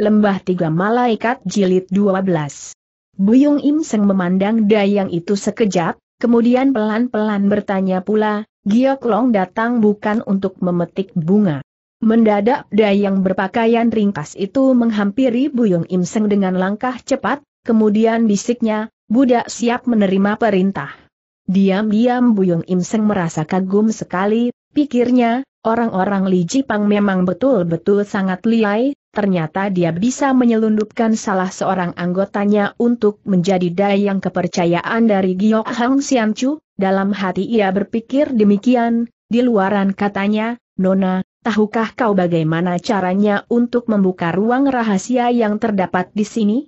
Lembah Tiga Malaikat Jilid 12 Buyung Im Seng memandang Dayang itu sekejap, kemudian pelan-pelan bertanya pula, Giok Long datang bukan untuk memetik bunga. Mendadak Dayang berpakaian ringkas itu menghampiri Buyung Im Seng dengan langkah cepat, kemudian bisiknya, budak siap menerima perintah. Diam-diam Buyung Im Seng merasa kagum sekali, pikirnya, orang-orang Li Jipang memang betul-betul sangat liai, ternyata dia bisa menyelundupkan salah seorang anggotanya untuk menjadi dayang kepercayaan dari Giok Hang Xianchu, dalam hati ia berpikir demikian, di luaran katanya, Nona, tahukah kau bagaimana caranya untuk membuka ruang rahasia yang terdapat di sini?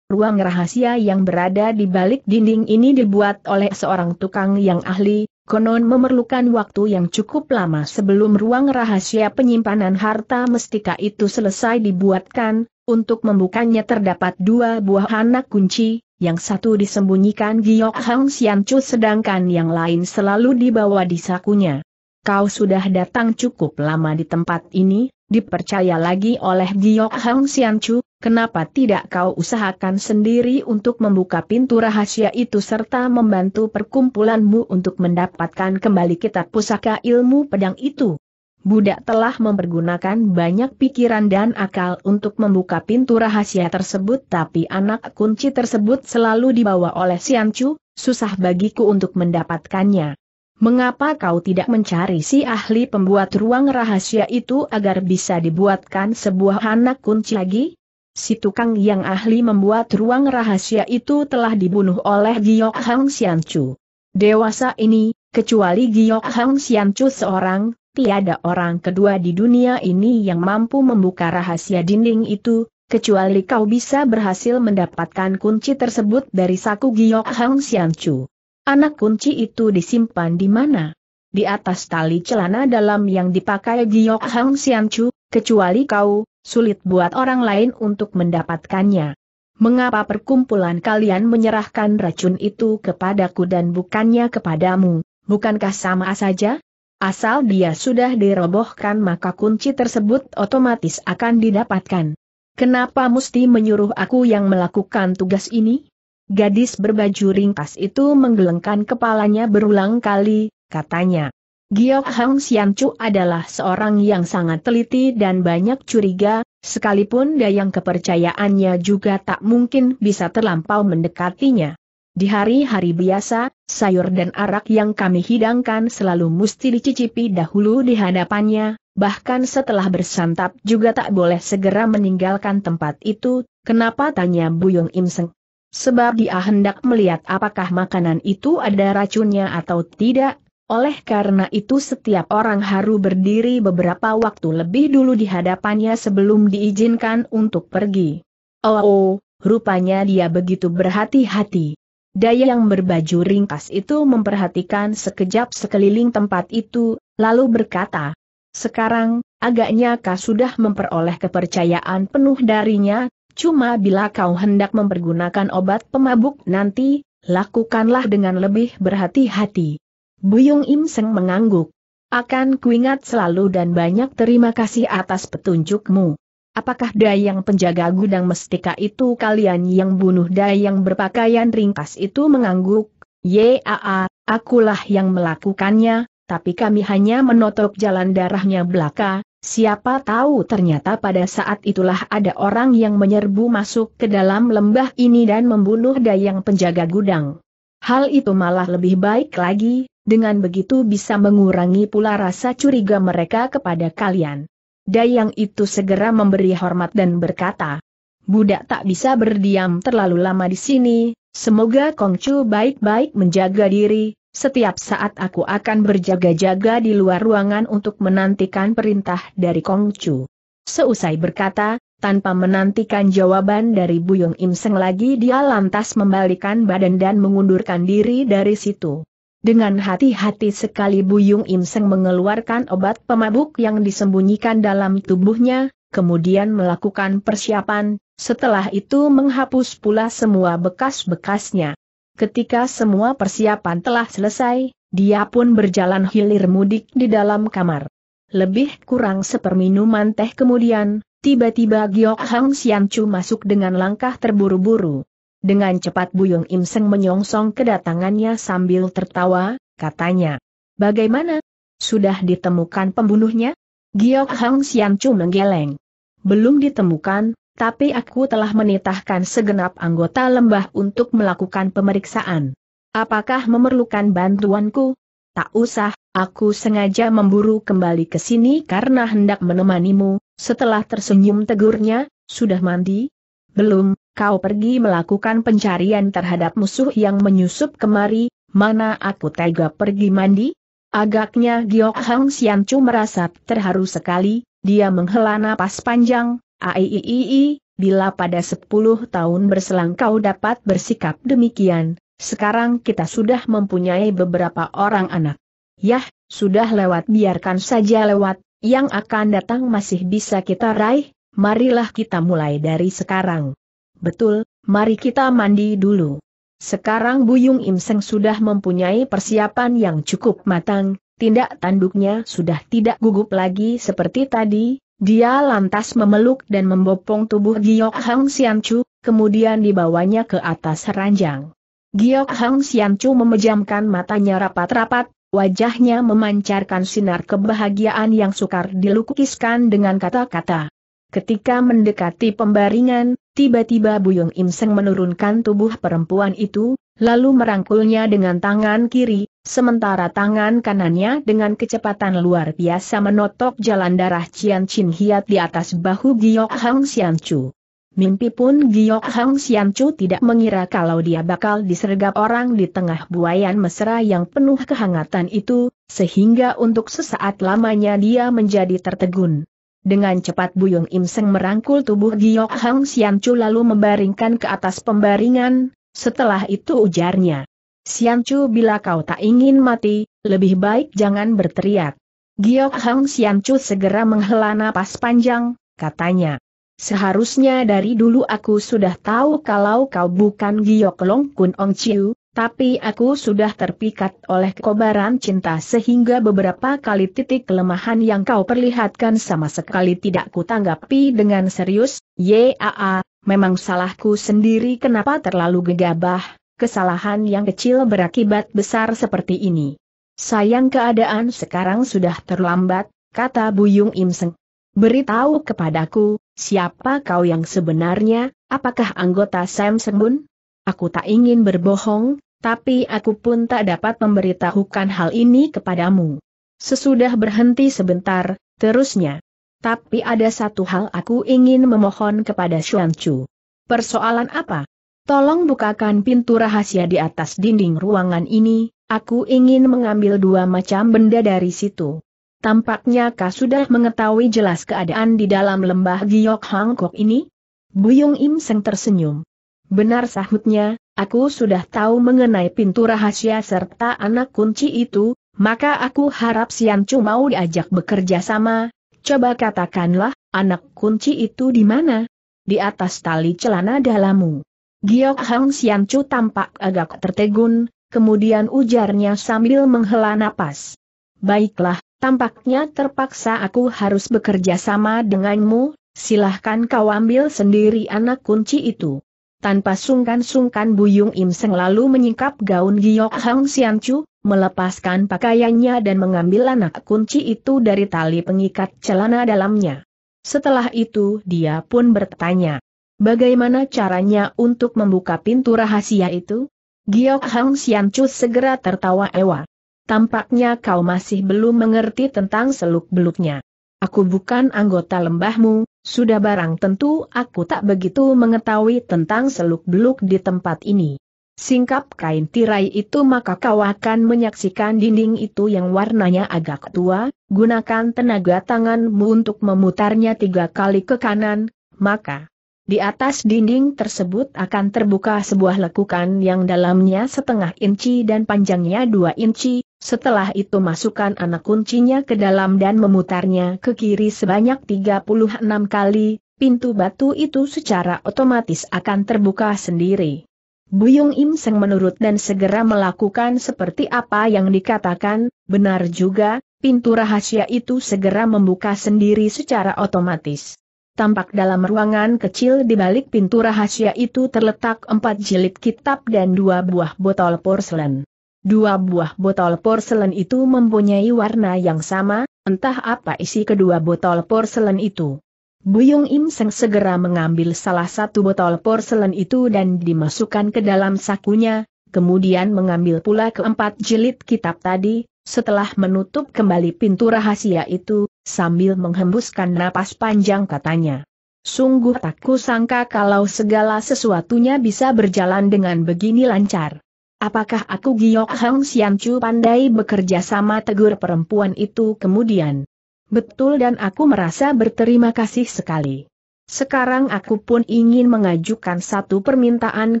Ruang rahasia yang berada di balik dinding ini dibuat oleh seorang tukang yang ahli, konon memerlukan waktu yang cukup lama sebelum ruang rahasia penyimpanan harta mestika itu selesai dibuatkan, untuk membukanya terdapat dua buah anak kunci, yang satu disembunyikan Giok Hang Xianchu, sedangkan yang lain selalu dibawa di sakunya. Kau sudah datang cukup lama di tempat ini, dipercaya lagi oleh Giok Hang Xianchu. Kenapa tidak kau usahakan sendiri untuk membuka pintu rahasia itu serta membantu perkumpulanmu untuk mendapatkan kembali kitab pusaka ilmu pedang itu? Budak telah mempergunakan banyak pikiran dan akal untuk membuka pintu rahasia tersebut tapi anak kunci tersebut selalu dibawa oleh Chu. susah bagiku untuk mendapatkannya. Mengapa kau tidak mencari si ahli pembuat ruang rahasia itu agar bisa dibuatkan sebuah anak kunci lagi? si tukang yang ahli membuat ruang rahasia itu telah dibunuh oleh Giok Hang Xianchu. Dewasa ini, kecuali Giok Hang Xianchu seorang, tiada orang kedua di dunia ini yang mampu membuka rahasia dinding itu, kecuali kau bisa berhasil mendapatkan kunci tersebut dari saku Giok Hang Xianchu. Anak kunci itu disimpan di mana? Di atas tali celana dalam yang dipakai Giok Hang Xianchu, kecuali kau, sulit buat orang lain untuk mendapatkannya. Mengapa perkumpulan kalian menyerahkan racun itu kepadaku dan bukannya kepadamu, bukankah sama saja? Asal dia sudah dirobohkan maka kunci tersebut otomatis akan didapatkan. Kenapa mesti menyuruh aku yang melakukan tugas ini? Gadis berbaju ringkas itu menggelengkan kepalanya berulang kali, katanya. Giok Hang Sian Chu adalah seorang yang sangat teliti dan banyak curiga, sekalipun dayang kepercayaannya juga tak mungkin bisa terlampau mendekatinya. Di hari-hari biasa, sayur dan arak yang kami hidangkan selalu mesti dicicipi dahulu di hadapannya, bahkan setelah bersantap juga tak boleh segera meninggalkan tempat itu, kenapa tanya Buyung Im Seng? Sebab dia hendak melihat apakah makanan itu ada racunnya atau tidak, oleh karena itu setiap orang harus berdiri beberapa waktu lebih dulu di hadapannya sebelum diizinkan untuk pergi. Oh, oh rupanya dia begitu berhati-hati. Daya yang berbaju ringkas itu memperhatikan sekejap sekeliling tempat itu, lalu berkata, Sekarang, agaknya kau sudah memperoleh kepercayaan penuh darinya, cuma bila kau hendak mempergunakan obat pemabuk nanti, lakukanlah dengan lebih berhati-hati. Buyung Im Seng mengangguk. Akan kuingat selalu dan banyak terima kasih atas petunjukmu. Apakah dayang penjaga gudang mestika itu kalian yang bunuh dayang berpakaian ringkas itu mengangguk? Yaa, akulah yang melakukannya, tapi kami hanya menotok jalan darahnya belaka, siapa tahu ternyata pada saat itulah ada orang yang menyerbu masuk ke dalam lembah ini dan membunuh dayang penjaga gudang. Hal itu malah lebih baik lagi, dengan begitu bisa mengurangi pula rasa curiga mereka kepada kalian. Dayang itu segera memberi hormat dan berkata, Budak tak bisa berdiam terlalu lama di sini, semoga Kongcu baik-baik menjaga diri, setiap saat aku akan berjaga-jaga di luar ruangan untuk menantikan perintah dari Kongcu. Seusai berkata, tanpa menantikan jawaban dari Buyung Imseng lagi dia lantas membalikan badan dan mengundurkan diri dari situ. Dengan hati-hati sekali Buyung Im Seng mengeluarkan obat pemabuk yang disembunyikan dalam tubuhnya, kemudian melakukan persiapan, setelah itu menghapus pula semua bekas-bekasnya. Ketika semua persiapan telah selesai, dia pun berjalan hilir mudik di dalam kamar. Lebih kurang seperminuman teh kemudian, tiba-tiba Giok Hang Sian Chu masuk dengan langkah terburu-buru. Dengan cepat Buyung Im Seng menyongsong kedatangannya sambil tertawa, katanya. Bagaimana? Sudah ditemukan pembunuhnya? Giok Hang Siang Chu menggeleng. Belum ditemukan, tapi aku telah menitahkan segenap anggota lembah untuk melakukan pemeriksaan. Apakah memerlukan bantuanku? Tak usah, aku sengaja memburu kembali ke sini karena hendak menemanimu, setelah tersenyum tegurnya, sudah mandi? Belum, kau pergi melakukan pencarian terhadap musuh yang menyusup kemari, mana aku tega pergi mandi? Agaknya Giok Hang Sian Chu merasa terharu sekali, dia menghela napas panjang, aiiii, bila pada 10 tahun berselang kau dapat bersikap demikian, sekarang kita sudah mempunyai beberapa orang anak. Yah, sudah lewat biarkan saja lewat, yang akan datang masih bisa kita raih, marilah kita mulai dari sekarang. Betul, mari kita mandi dulu. Sekarang Buyung Im Seng sudah mempunyai persiapan yang cukup matang, tindak tanduknya sudah tidak gugup lagi seperti tadi, dia lantas memeluk dan membopong tubuh Giok Hang Sianchu, kemudian dibawanya ke atas ranjang. Giok Hang Sianchu memejamkan matanya rapat-rapat, wajahnya memancarkan sinar kebahagiaan yang sukar dilukiskan dengan kata-kata. Ketika mendekati pembaringan, tiba-tiba Buyung Im Seng menurunkan tubuh perempuan itu, lalu merangkulnya dengan tangan kiri, sementara tangan kanannya dengan kecepatan luar biasa menotok jalan darah Cian Chin Hiat di atas bahu Giok Hang Sian Chu. Mimpi pun Giok Hang Sian Chu tidak mengira kalau dia bakal disergap orang di tengah buayan mesra yang penuh kehangatan itu, sehingga untuk sesaat lamanya dia menjadi tertegun. Dengan cepat Buyung Im Seng merangkul tubuh Giok Hang Sian Chu lalu membaringkan ke atas pembaringan, setelah itu ujarnya. Sian Chu bila kau tak ingin mati, lebih baik jangan berteriak. Giok Hang Sian Chu segera menghela napas panjang, katanya. Seharusnya dari dulu aku sudah tahu kalau kau bukan Giok Long Kun Ong Chiu, tapi aku sudah terpikat oleh kobaran cinta sehingga beberapa kali titik kelemahan yang kau perlihatkan sama sekali tidak kutanggapi dengan serius, yaa, memang salahku sendiri kenapa terlalu gegabah, kesalahan yang kecil berakibat besar seperti ini. Sayang keadaan sekarang sudah terlambat, kata Buyung Imseng. Beritahu kepadaku, siapa kau yang sebenarnya, apakah anggota Samsung Aku tak ingin berbohong, tapi aku pun tak dapat memberitahukan hal ini kepadamu. Sesudah berhenti sebentar, terusnya. Tapi ada satu hal aku ingin memohon kepada Xuan Chu. Persoalan apa? Tolong bukakan pintu rahasia di atas dinding ruangan ini, aku ingin mengambil dua macam benda dari situ. Tampaknya kau sudah mengetahui jelas keadaan di dalam lembah Giok Hangkok ini? Buyung Im Seng tersenyum. Benar sahutnya, aku sudah tahu mengenai pintu rahasia serta anak kunci itu, maka aku harap Siancu mau diajak bekerja sama. Coba katakanlah, anak kunci itu di mana? Di atas tali celana dalammu. Giok Hang Siancu tampak agak tertegun, kemudian ujarnya sambil menghela napas. Baiklah, tampaknya terpaksa aku harus bekerja sama denganmu, silahkan kau ambil sendiri anak kunci itu. Tanpa sungkan-sungkan Buyung Im Seng lalu menyingkap gaun Giok Hang Sian Chu, melepaskan pakaiannya dan mengambil anak kunci itu dari tali pengikat celana dalamnya. Setelah itu dia pun bertanya, bagaimana caranya untuk membuka pintu rahasia itu? Giok Hang Sian Chu segera tertawa ewa. Tampaknya kau masih belum mengerti tentang seluk-beluknya. Aku bukan anggota lembahmu, sudah barang tentu aku tak begitu mengetahui tentang seluk-beluk di tempat ini. Singkap kain tirai itu maka kau akan menyaksikan dinding itu yang warnanya agak tua, gunakan tenaga tanganmu untuk memutarnya tiga kali ke kanan, maka di atas dinding tersebut akan terbuka sebuah lekukan yang dalamnya setengah inci dan panjangnya dua inci, setelah itu masukkan anak kuncinya ke dalam dan memutarnya ke kiri sebanyak 36 kali, pintu batu itu secara otomatis akan terbuka sendiri. Buyung Im Seng menurut dan segera melakukan seperti apa yang dikatakan, benar juga, pintu rahasia itu segera membuka sendiri secara otomatis. Tampak dalam ruangan kecil di balik pintu rahasia itu terletak empat jilid kitab dan dua buah botol porselen. Dua buah botol porselen itu mempunyai warna yang sama, entah apa isi kedua botol porselen itu. Buyung Im Seng segera mengambil salah satu botol porselen itu dan dimasukkan ke dalam sakunya, kemudian mengambil pula keempat jilid kitab tadi, setelah menutup kembali pintu rahasia itu, sambil menghembuskan napas panjang katanya. Sungguh tak kusangka kalau segala sesuatunya bisa berjalan dengan begini lancar. Apakah aku Giok Hang Sian Chu pandai bekerja sama tegur perempuan itu kemudian? Betul dan aku merasa berterima kasih sekali. Sekarang aku pun ingin mengajukan satu permintaan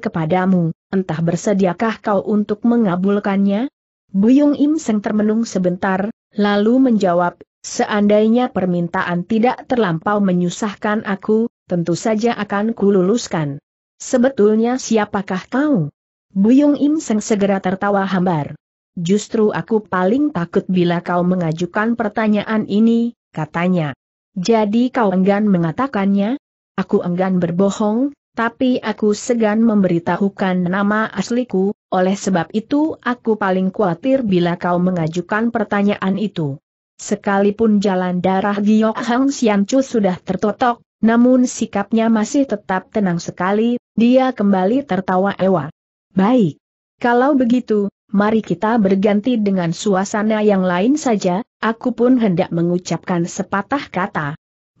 kepadamu, entah bersediakah kau untuk mengabulkannya? Buyung Im Seng termenung sebentar, lalu menjawab, seandainya permintaan tidak terlampau menyusahkan aku, tentu saja akan kululuskan. Sebetulnya siapakah kau? Buyung Im Seng segera tertawa hambar. Justru aku paling takut bila kau mengajukan pertanyaan ini, katanya. Jadi kau enggan mengatakannya? Aku enggan berbohong, tapi aku segan memberitahukan nama asliku, oleh sebab itu aku paling khawatir bila kau mengajukan pertanyaan itu. Sekalipun jalan darah Giok Hang Siancu sudah tertotok, namun sikapnya masih tetap tenang sekali, dia kembali tertawa ewa. Baik. Kalau begitu, mari kita berganti dengan suasana yang lain saja, aku pun hendak mengucapkan sepatah kata.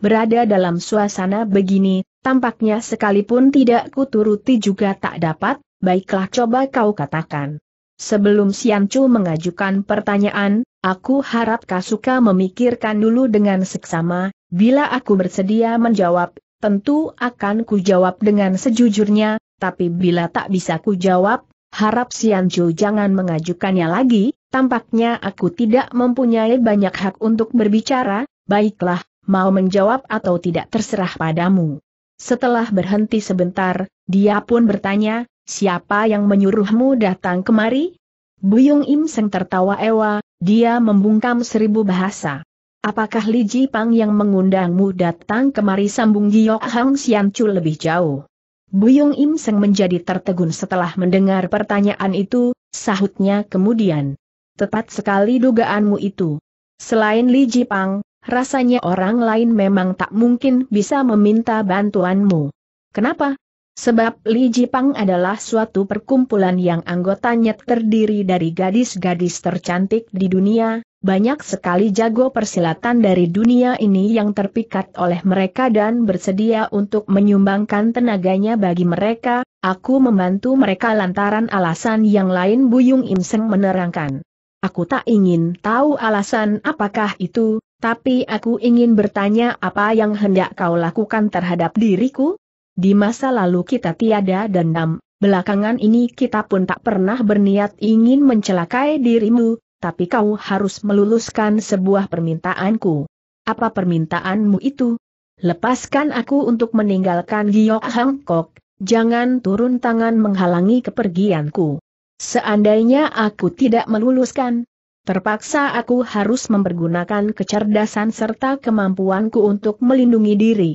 Berada dalam suasana begini, tampaknya sekalipun tidak kuturuti juga tak dapat, baiklah coba kau katakan. Sebelum Siancu mengajukan pertanyaan, aku harap kau suka memikirkan dulu dengan seksama, bila aku bersedia menjawab, tentu akan kujawab dengan sejujurnya, tapi bila tak bisa ku jawab, harap Chu jangan mengajukannya lagi, tampaknya aku tidak mempunyai banyak hak untuk berbicara, baiklah, mau menjawab atau tidak terserah padamu. Setelah berhenti sebentar, dia pun bertanya, siapa yang menyuruhmu datang kemari? Buyung Im Seng tertawa ewa, dia membungkam seribu bahasa. Apakah Li Ji Pang yang mengundangmu datang kemari sambung Giok Hang Sian Chu lebih jauh? Buyung Im Seng menjadi tertegun setelah mendengar pertanyaan itu, sahutnya kemudian. Tepat sekali dugaanmu itu. Selain Li Jipang, rasanya orang lain memang tak mungkin bisa meminta bantuanmu. Kenapa? Sebab Li Jipang adalah suatu perkumpulan yang anggotanya terdiri dari gadis-gadis tercantik di dunia, banyak sekali jago persilatan dari dunia ini yang terpikat oleh mereka dan bersedia untuk menyumbangkan tenaganya bagi mereka, aku membantu mereka lantaran alasan yang lain Buyung Imseng menerangkan. Aku tak ingin tahu alasan apakah itu, tapi aku ingin bertanya apa yang hendak kau lakukan terhadap diriku? Di masa lalu kita tiada dendam, belakangan ini kita pun tak pernah berniat ingin mencelakai dirimu, tapi kau harus meluluskan sebuah permintaanku. Apa permintaanmu itu? Lepaskan aku untuk meninggalkan Giok Hangkok, jangan turun tangan menghalangi kepergianku. Seandainya aku tidak meluluskan, terpaksa aku harus mempergunakan kecerdasan serta kemampuanku untuk melindungi diri.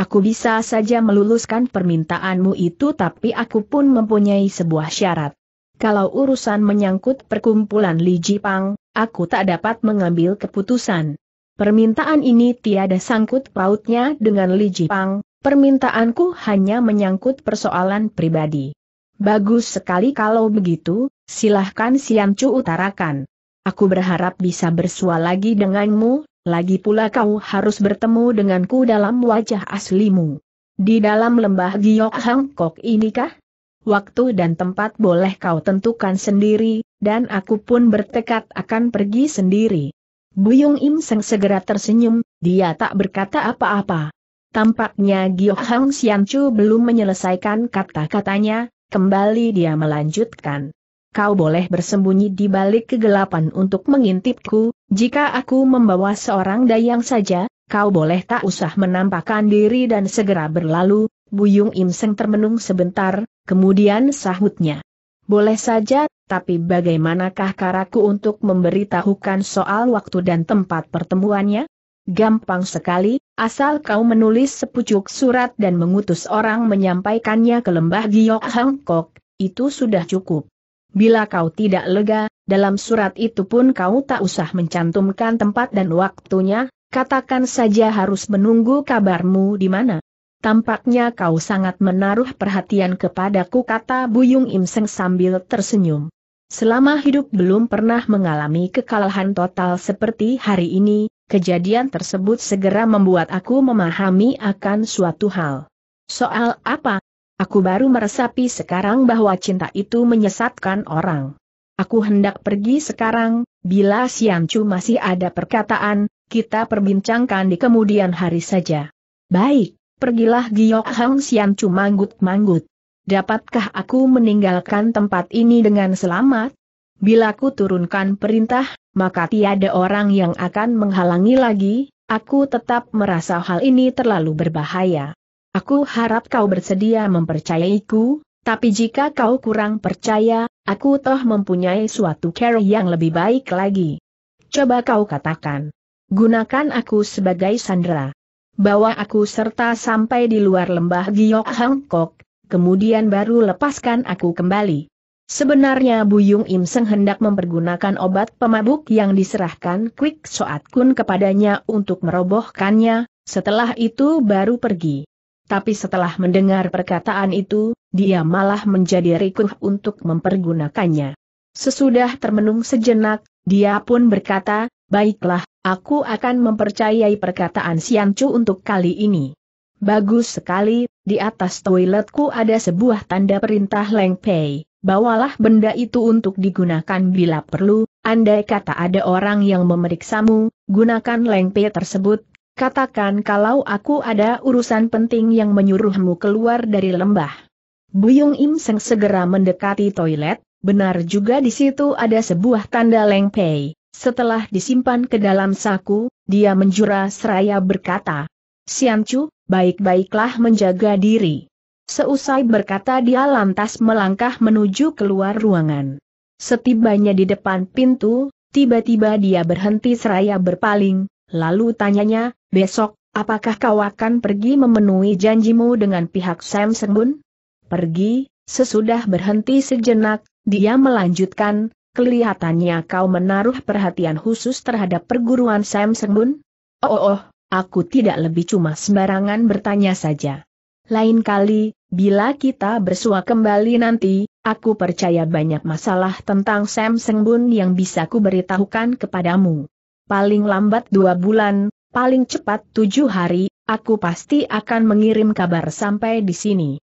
Aku bisa saja meluluskan permintaanmu itu tapi aku pun mempunyai sebuah syarat kalau urusan menyangkut perkumpulan Li Jipang, aku tak dapat mengambil keputusan. Permintaan ini tiada sangkut pautnya dengan Li Jipang, permintaanku hanya menyangkut persoalan pribadi. Bagus sekali kalau begitu, silahkan Sian Chu utarakan. Aku berharap bisa bersua lagi denganmu, lagi pula kau harus bertemu denganku dalam wajah aslimu. Di dalam lembah Giok Hang Kok inikah? waktu dan tempat boleh kau tentukan sendiri, dan aku pun bertekad akan pergi sendiri. Buyung Im Seng segera tersenyum, dia tak berkata apa-apa. Tampaknya Gyo Hang Chu belum menyelesaikan kata-katanya, kembali dia melanjutkan. Kau boleh bersembunyi di balik kegelapan untuk mengintipku, jika aku membawa seorang dayang saja, kau boleh tak usah menampakkan diri dan segera berlalu, Buyung Im Seng termenung sebentar, kemudian sahutnya. Boleh saja, tapi bagaimanakah karaku untuk memberitahukan soal waktu dan tempat pertemuannya? Gampang sekali, asal kau menulis sepucuk surat dan mengutus orang menyampaikannya ke lembah Giok Hangkok, itu sudah cukup. Bila kau tidak lega, dalam surat itu pun kau tak usah mencantumkan tempat dan waktunya, katakan saja harus menunggu kabarmu di mana. Tampaknya kau sangat menaruh perhatian kepadaku kata Buyung Imseng sambil tersenyum. Selama hidup belum pernah mengalami kekalahan total seperti hari ini, kejadian tersebut segera membuat aku memahami akan suatu hal. Soal apa? Aku baru meresapi sekarang bahwa cinta itu menyesatkan orang. Aku hendak pergi sekarang, bila Siamcu masih ada perkataan, kita perbincangkan di kemudian hari saja. Baik. Pergilah Giok Hang Sian manggut-manggut. Dapatkah aku meninggalkan tempat ini dengan selamat? Bila ku turunkan perintah, maka tiada orang yang akan menghalangi lagi, aku tetap merasa hal ini terlalu berbahaya. Aku harap kau bersedia mempercayaiku, tapi jika kau kurang percaya, aku toh mempunyai suatu cara yang lebih baik lagi. Coba kau katakan. Gunakan aku sebagai sandera bawa aku serta sampai di luar lembah Giok Hangkok, kemudian baru lepaskan aku kembali. Sebenarnya Buyung Im Seng hendak mempergunakan obat pemabuk yang diserahkan Quick Soat Kun kepadanya untuk merobohkannya, setelah itu baru pergi. Tapi setelah mendengar perkataan itu, dia malah menjadi rikuh untuk mempergunakannya. Sesudah termenung sejenak, dia pun berkata, Baiklah, aku akan mempercayai perkataan Chu untuk kali ini. Bagus sekali, di atas toiletku ada sebuah tanda perintah Leng Pei. Bawalah benda itu untuk digunakan bila perlu, andai kata ada orang yang memeriksamu, gunakan Leng Pei tersebut. Katakan kalau aku ada urusan penting yang menyuruhmu keluar dari lembah. Buyung Im Seng segera mendekati toilet, benar juga di situ ada sebuah tanda Leng Pei. Setelah disimpan ke dalam saku, dia menjura seraya berkata, Siancu, baik-baiklah menjaga diri. Seusai berkata dia lantas melangkah menuju keluar ruangan. Setibanya di depan pintu, tiba-tiba dia berhenti seraya berpaling, lalu tanyanya, besok, apakah kau akan pergi memenuhi janjimu dengan pihak Sam Sengun? Pergi, sesudah berhenti sejenak, dia melanjutkan, kelihatannya kau menaruh perhatian khusus terhadap perguruan Sam Sengbun? Oh, oh, oh, aku tidak lebih cuma sembarangan bertanya saja. Lain kali, bila kita bersua kembali nanti, aku percaya banyak masalah tentang Sam Sengbun yang bisa kuberitahukan kepadamu. Paling lambat dua bulan, paling cepat tujuh hari, aku pasti akan mengirim kabar sampai di sini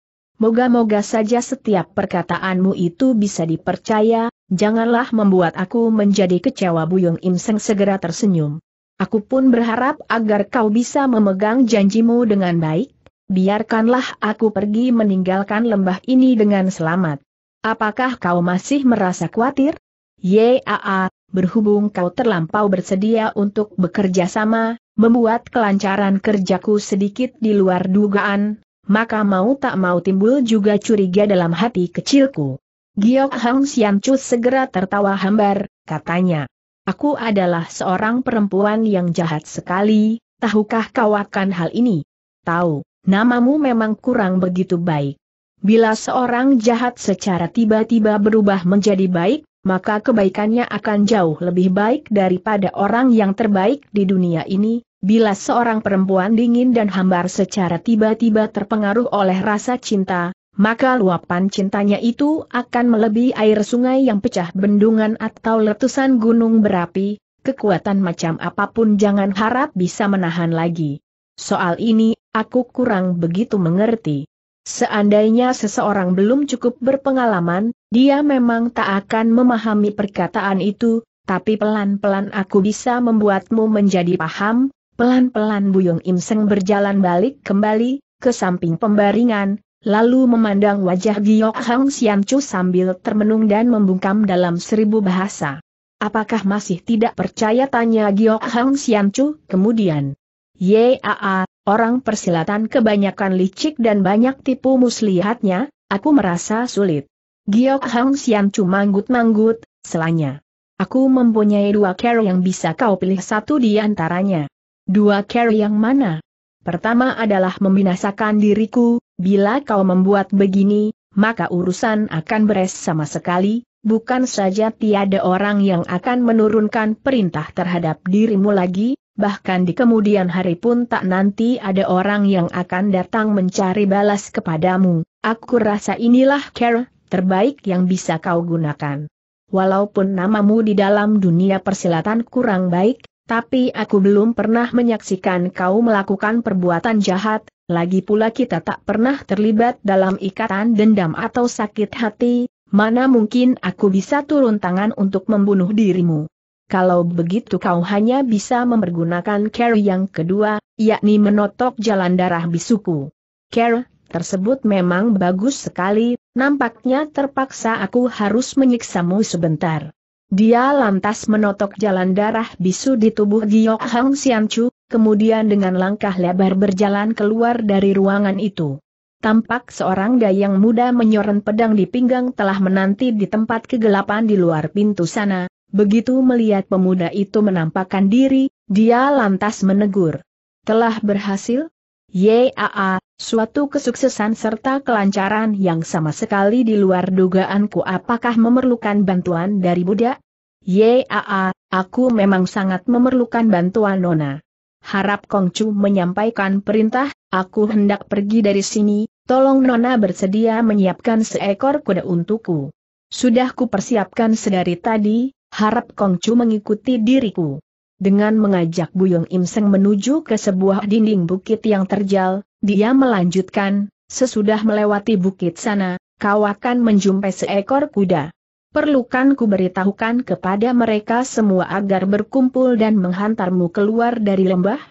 moga-moga saja setiap perkataanmu itu bisa dipercaya, janganlah membuat aku menjadi kecewa Buyung Im Seng segera tersenyum. Aku pun berharap agar kau bisa memegang janjimu dengan baik, biarkanlah aku pergi meninggalkan lembah ini dengan selamat. Apakah kau masih merasa khawatir? Yaa, berhubung kau terlampau bersedia untuk bekerja sama, membuat kelancaran kerjaku sedikit di luar dugaan, maka mau tak mau timbul juga curiga dalam hati kecilku. Giok Hang Sian Chu segera tertawa hambar, katanya. Aku adalah seorang perempuan yang jahat sekali, tahukah kau akan hal ini? Tahu, namamu memang kurang begitu baik. Bila seorang jahat secara tiba-tiba berubah menjadi baik, maka kebaikannya akan jauh lebih baik daripada orang yang terbaik di dunia ini, Bila seorang perempuan dingin dan hambar secara tiba-tiba terpengaruh oleh rasa cinta, maka luapan cintanya itu akan melebihi air sungai yang pecah bendungan atau letusan gunung berapi, kekuatan macam apapun jangan harap bisa menahan lagi. Soal ini, aku kurang begitu mengerti. Seandainya seseorang belum cukup berpengalaman, dia memang tak akan memahami perkataan itu, tapi pelan-pelan aku bisa membuatmu menjadi paham, Pelan-pelan Buyung Im berjalan balik kembali, ke samping pembaringan, lalu memandang wajah Giok Hang Sian Chu sambil termenung dan membungkam dalam seribu bahasa. Apakah masih tidak percaya tanya Giok Hang Sian Chu kemudian? Yaa, orang persilatan kebanyakan licik dan banyak tipu muslihatnya, aku merasa sulit. Giok Hang Sian Chu manggut-manggut, selanya. Aku mempunyai dua kero yang bisa kau pilih satu di antaranya. Dua cara yang mana? Pertama adalah membinasakan diriku, bila kau membuat begini, maka urusan akan beres sama sekali, bukan saja tiada orang yang akan menurunkan perintah terhadap dirimu lagi, bahkan di kemudian hari pun tak nanti ada orang yang akan datang mencari balas kepadamu. Aku rasa inilah care terbaik yang bisa kau gunakan. Walaupun namamu di dalam dunia persilatan kurang baik, tapi aku belum pernah menyaksikan kau melakukan perbuatan jahat, lagi pula kita tak pernah terlibat dalam ikatan dendam atau sakit hati, mana mungkin aku bisa turun tangan untuk membunuh dirimu. Kalau begitu kau hanya bisa mempergunakan care yang kedua, yakni menotok jalan darah bisuku. Care tersebut memang bagus sekali, nampaknya terpaksa aku harus menyiksamu sebentar. Dia lantas menotok jalan darah bisu di tubuh Giok Hang Xianchu, kemudian dengan langkah lebar berjalan keluar dari ruangan itu. Tampak seorang dayang muda menyoren pedang di pinggang telah menanti di tempat kegelapan di luar pintu sana. Begitu melihat pemuda itu menampakkan diri, dia lantas menegur. Telah berhasil? YAA, suatu kesuksesan serta kelancaran yang sama sekali di luar dugaanku apakah memerlukan bantuan dari Buddha? YAA, aku memang sangat memerlukan bantuan Nona. Harap Kongcu menyampaikan perintah, aku hendak pergi dari sini, tolong Nona bersedia menyiapkan seekor kuda untukku. Sudah kupersiapkan sedari tadi, harap Kongcu mengikuti diriku. Dengan mengajak Buyung Im menuju ke sebuah dinding bukit yang terjal, dia melanjutkan, sesudah melewati bukit sana, kau akan menjumpai seekor kuda. Perlukan ku beritahukan kepada mereka semua agar berkumpul dan menghantarmu keluar dari lembah?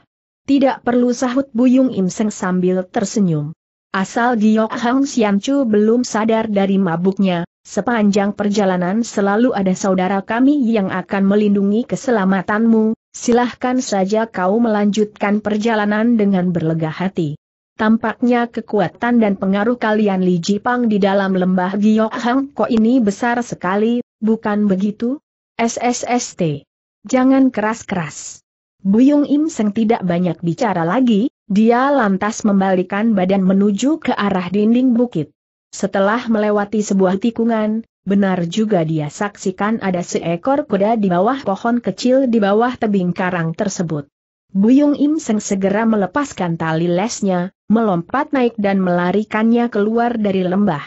Tidak perlu sahut Buyung Im sambil tersenyum. Asal Giok Hang Siancu belum sadar dari mabuknya, sepanjang perjalanan selalu ada saudara kami yang akan melindungi keselamatanmu, Silahkan saja kau melanjutkan perjalanan dengan berlega hati. Tampaknya kekuatan dan pengaruh kalian Li Jipang di dalam lembah Giok Hang Ko ini besar sekali, bukan begitu? SSST. Jangan keras-keras. Buyung Im Seng tidak banyak bicara lagi, dia lantas membalikan badan menuju ke arah dinding bukit. Setelah melewati sebuah tikungan, Benar juga dia saksikan ada seekor kuda di bawah pohon kecil di bawah tebing karang tersebut. Buyung Im Seng segera melepaskan tali lesnya, melompat naik dan melarikannya keluar dari lembah.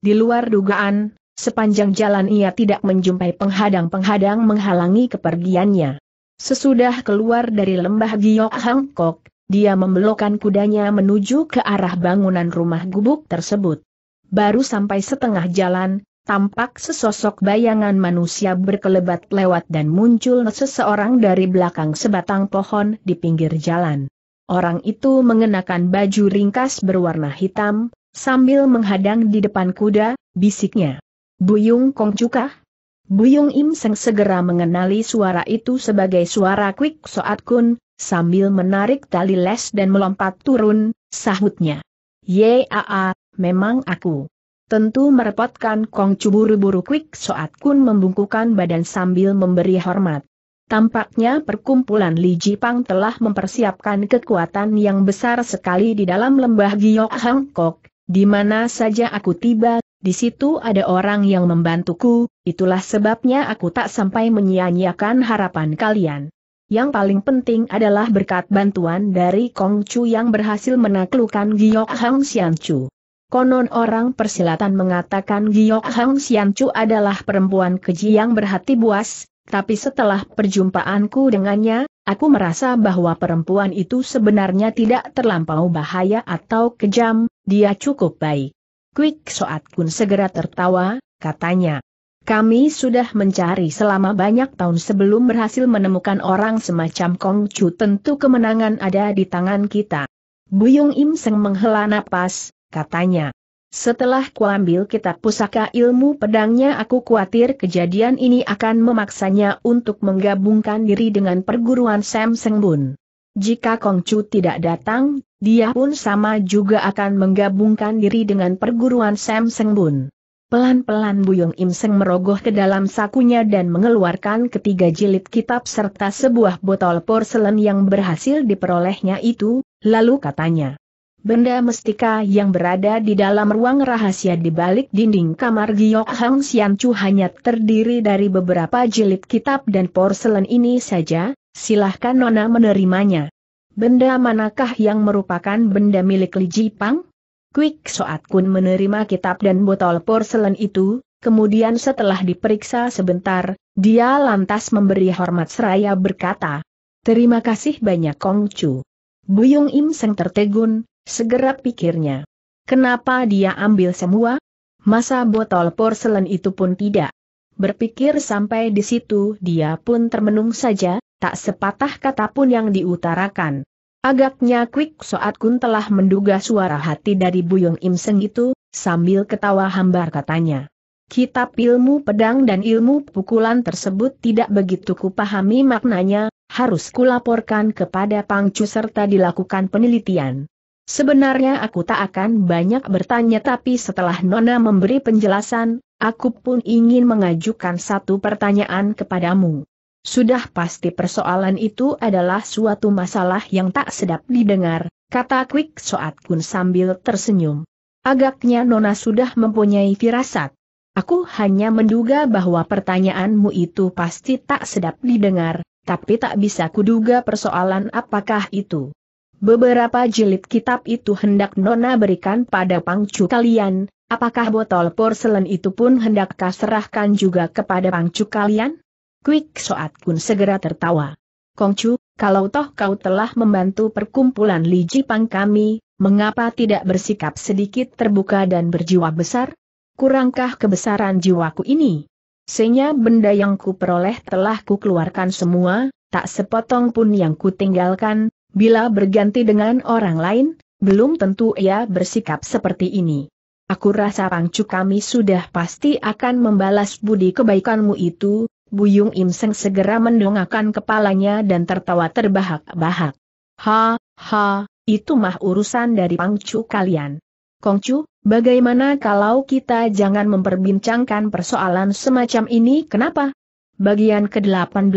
Di luar dugaan, sepanjang jalan ia tidak menjumpai penghadang-penghadang menghalangi kepergiannya. Sesudah keluar dari lembah Giok Hangkok, dia membelokkan kudanya menuju ke arah bangunan rumah gubuk tersebut. Baru sampai setengah jalan, tampak sesosok bayangan manusia berkelebat lewat dan muncul seseorang dari belakang sebatang pohon di pinggir jalan. Orang itu mengenakan baju ringkas berwarna hitam, sambil menghadang di depan kuda, bisiknya. Buyung Kong Cukah? Buyung Im Seng segera mengenali suara itu sebagai suara Quick Soat Kun, sambil menarik tali les dan melompat turun, sahutnya. Yaa, memang aku. Tentu merepotkan Kong Chu buru-buru quick Soat Kun membungkukan badan sambil memberi hormat. Tampaknya perkumpulan Li Jipang telah mempersiapkan kekuatan yang besar sekali di dalam lembah Giok Hangkok, di mana saja aku tiba, di situ ada orang yang membantuku, itulah sebabnya aku tak sampai menyia-nyiakan harapan kalian. Yang paling penting adalah berkat bantuan dari Kong Chu yang berhasil menaklukkan Giok Hang Xian Chu. Konon orang persilatan mengatakan Giok Hang Chu adalah perempuan keji yang berhati buas, tapi setelah perjumpaanku dengannya, aku merasa bahwa perempuan itu sebenarnya tidak terlampau bahaya atau kejam, dia cukup baik. Quick Soat Kun segera tertawa, katanya. Kami sudah mencari selama banyak tahun sebelum berhasil menemukan orang semacam Kong Chu tentu kemenangan ada di tangan kita. Buyung Im Seng menghela napas, katanya. Setelah kuambil kitab pusaka ilmu pedangnya aku khawatir kejadian ini akan memaksanya untuk menggabungkan diri dengan perguruan Sam Sengbun. Jika Kongcu tidak datang, dia pun sama juga akan menggabungkan diri dengan perguruan Sam Sengbun. Pelan-pelan Buyong Im Seng merogoh ke dalam sakunya dan mengeluarkan ketiga jilid kitab serta sebuah botol porselen yang berhasil diperolehnya itu, lalu katanya benda mestika yang berada di dalam ruang rahasia di balik dinding kamar Giok Hang Sian Chu hanya terdiri dari beberapa jilid kitab dan porselen ini saja, silahkan Nona menerimanya. Benda manakah yang merupakan benda milik Li Jipang? Quick Soat Kun menerima kitab dan botol porselen itu, kemudian setelah diperiksa sebentar, dia lantas memberi hormat seraya berkata, Terima kasih banyak Kong Chu. Buyung Im Seng tertegun, Segera pikirnya. Kenapa dia ambil semua? Masa botol porselen itu pun tidak. Berpikir sampai di situ dia pun termenung saja, tak sepatah kata pun yang diutarakan. Agaknya Quick Soat Kun telah menduga suara hati dari Buyung Im Seng itu, sambil ketawa hambar katanya. Kitab ilmu pedang dan ilmu pukulan tersebut tidak begitu kupahami maknanya, harus kulaporkan kepada Pangcu serta dilakukan penelitian. Sebenarnya aku tak akan banyak bertanya tapi setelah Nona memberi penjelasan, aku pun ingin mengajukan satu pertanyaan kepadamu. Sudah pasti persoalan itu adalah suatu masalah yang tak sedap didengar, kata Quick Soat Kun sambil tersenyum. Agaknya Nona sudah mempunyai firasat. Aku hanya menduga bahwa pertanyaanmu itu pasti tak sedap didengar, tapi tak bisa kuduga persoalan apakah itu. Beberapa jilid kitab itu hendak Nona berikan pada pangcu kalian, apakah botol porselen itu pun hendak serahkan juga kepada pangcu kalian? Quick Soat Kun segera tertawa. Kongcu, kalau toh kau telah membantu perkumpulan Li Jipang kami, mengapa tidak bersikap sedikit terbuka dan berjiwa besar? Kurangkah kebesaran jiwaku ini? Senya benda yang ku telah ku semua, tak sepotong pun yang kutinggalkan. Bila berganti dengan orang lain, belum tentu ia bersikap seperti ini. Aku rasa pangcu kami sudah pasti akan membalas budi kebaikanmu itu, Buyung Im Seng segera mendongakkan kepalanya dan tertawa terbahak-bahak. Ha, ha, itu mah urusan dari pangcu kalian. Kongcu, bagaimana kalau kita jangan memperbincangkan persoalan semacam ini kenapa? Bagian ke-18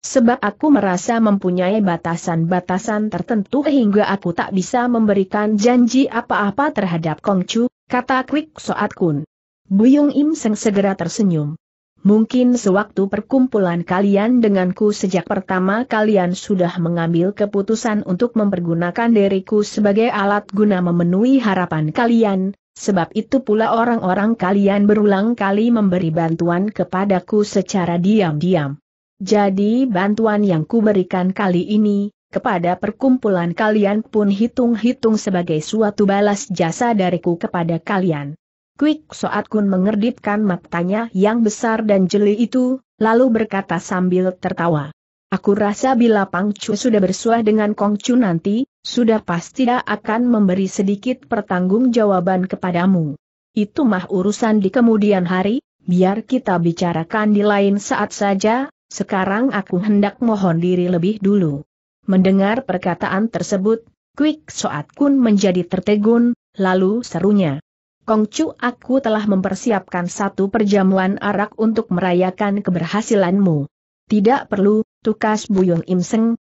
Sebab aku merasa mempunyai batasan-batasan tertentu hingga aku tak bisa memberikan janji apa-apa terhadap Kongcu, kata Kwik Soat Kun. Buyung Im Seng segera tersenyum. Mungkin sewaktu perkumpulan kalian denganku sejak pertama kalian sudah mengambil keputusan untuk mempergunakan diriku sebagai alat guna memenuhi harapan kalian, sebab itu pula orang-orang kalian berulang kali memberi bantuan kepadaku secara diam-diam. Jadi bantuan yang kuberikan kali ini, kepada perkumpulan kalian pun hitung-hitung sebagai suatu balas jasa dariku kepada kalian. Quick Soat Kun mengerdipkan matanya yang besar dan jeli itu, lalu berkata sambil tertawa. Aku rasa bila Pang Chu sudah bersuah dengan Kong Chu nanti, sudah pasti akan memberi sedikit pertanggungjawaban kepadamu. Itu mah urusan di kemudian hari, biar kita bicarakan di lain saat saja, sekarang aku hendak mohon diri lebih dulu. Mendengar perkataan tersebut, Quick Soat Kun menjadi tertegun, lalu serunya. Kongcu aku telah mempersiapkan satu perjamuan arak untuk merayakan keberhasilanmu. Tidak perlu, tukas Buyung Im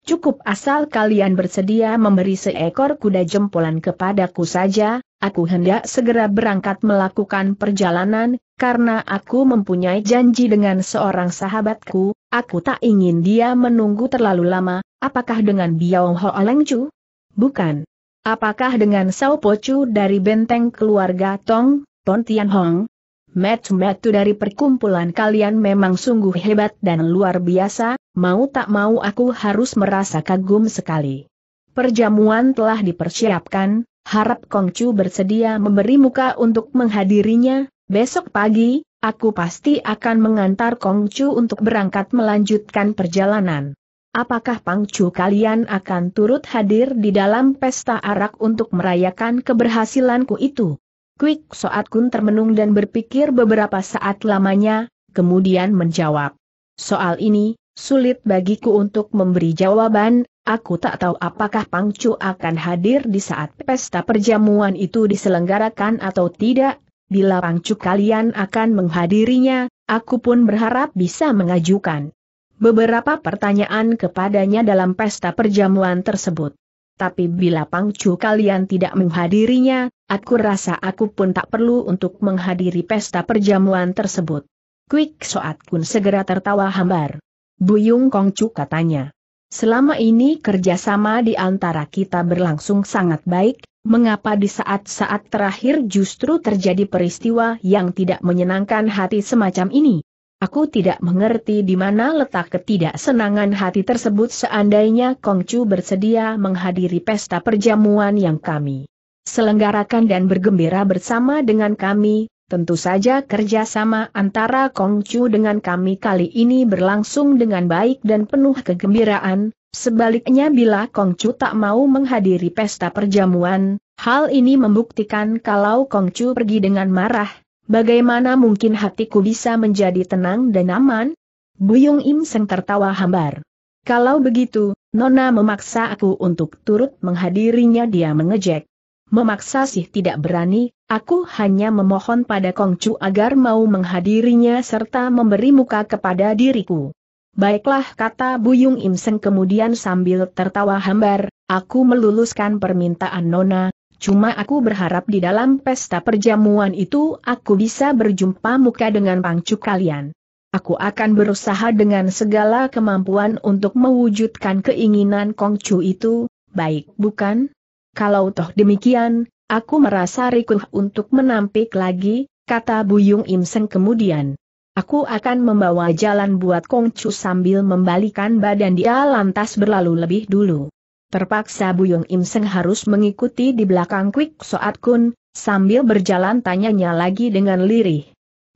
cukup asal kalian bersedia memberi seekor kuda jempolan kepadaku saja, aku hendak segera berangkat melakukan perjalanan, karena aku mempunyai janji dengan seorang sahabatku, Aku tak ingin dia menunggu terlalu lama, apakah dengan Biao Ho Chu? Bukan. Apakah dengan Sao Po Chu dari benteng keluarga Tong, Ton Tian Hong? Metu-metu dari perkumpulan kalian memang sungguh hebat dan luar biasa, mau tak mau aku harus merasa kagum sekali. Perjamuan telah dipersiapkan, harap Kong Chu bersedia memberi muka untuk menghadirinya, besok pagi, Aku pasti akan mengantar Kongcu untuk berangkat melanjutkan perjalanan. Apakah Pangcu kalian akan turut hadir di dalam pesta arak untuk merayakan keberhasilanku itu? Quick Soat Kun termenung dan berpikir beberapa saat lamanya, kemudian menjawab. Soal ini, sulit bagiku untuk memberi jawaban, aku tak tahu apakah Pangcu akan hadir di saat pesta perjamuan itu diselenggarakan atau tidak, Bila pangcu kalian akan menghadirinya, aku pun berharap bisa mengajukan beberapa pertanyaan kepadanya dalam pesta perjamuan tersebut. Tapi bila pangcu kalian tidak menghadirinya, aku rasa aku pun tak perlu untuk menghadiri pesta perjamuan tersebut. Quick Soat Kun segera tertawa hambar. Buyung Kongcu katanya. Selama ini kerjasama di antara kita berlangsung sangat baik, mengapa di saat-saat terakhir justru terjadi peristiwa yang tidak menyenangkan hati semacam ini? Aku tidak mengerti di mana letak ketidaksenangan hati tersebut seandainya Kongcu bersedia menghadiri pesta perjamuan yang kami selenggarakan dan bergembira bersama dengan kami, tentu saja kerjasama antara Kongcu dengan kami kali ini berlangsung dengan baik dan penuh kegembiraan, Sebaliknya bila Kongcu tak mau menghadiri pesta perjamuan, hal ini membuktikan kalau Kongcu pergi dengan marah, bagaimana mungkin hatiku bisa menjadi tenang dan aman? Buyung Im Seng tertawa hambar. Kalau begitu, Nona memaksa aku untuk turut menghadirinya dia mengejek. Memaksa sih tidak berani, aku hanya memohon pada Kongcu agar mau menghadirinya serta memberi muka kepada diriku. Baiklah kata Buyung Imseng kemudian sambil tertawa hambar, aku meluluskan permintaan Nona, cuma aku berharap di dalam pesta perjamuan itu aku bisa berjumpa muka dengan pangcu kalian. Aku akan berusaha dengan segala kemampuan untuk mewujudkan keinginan Kongcu itu, baik bukan? Kalau toh demikian, aku merasa rikuh untuk menampik lagi, kata Buyung Imseng kemudian. Aku akan membawa jalan buat Kongcu sambil membalikan badan dia lantas berlalu lebih dulu. Terpaksa Buyung Im Seng harus mengikuti di belakang Kwik Soat Kun, sambil berjalan tanyanya lagi dengan lirih.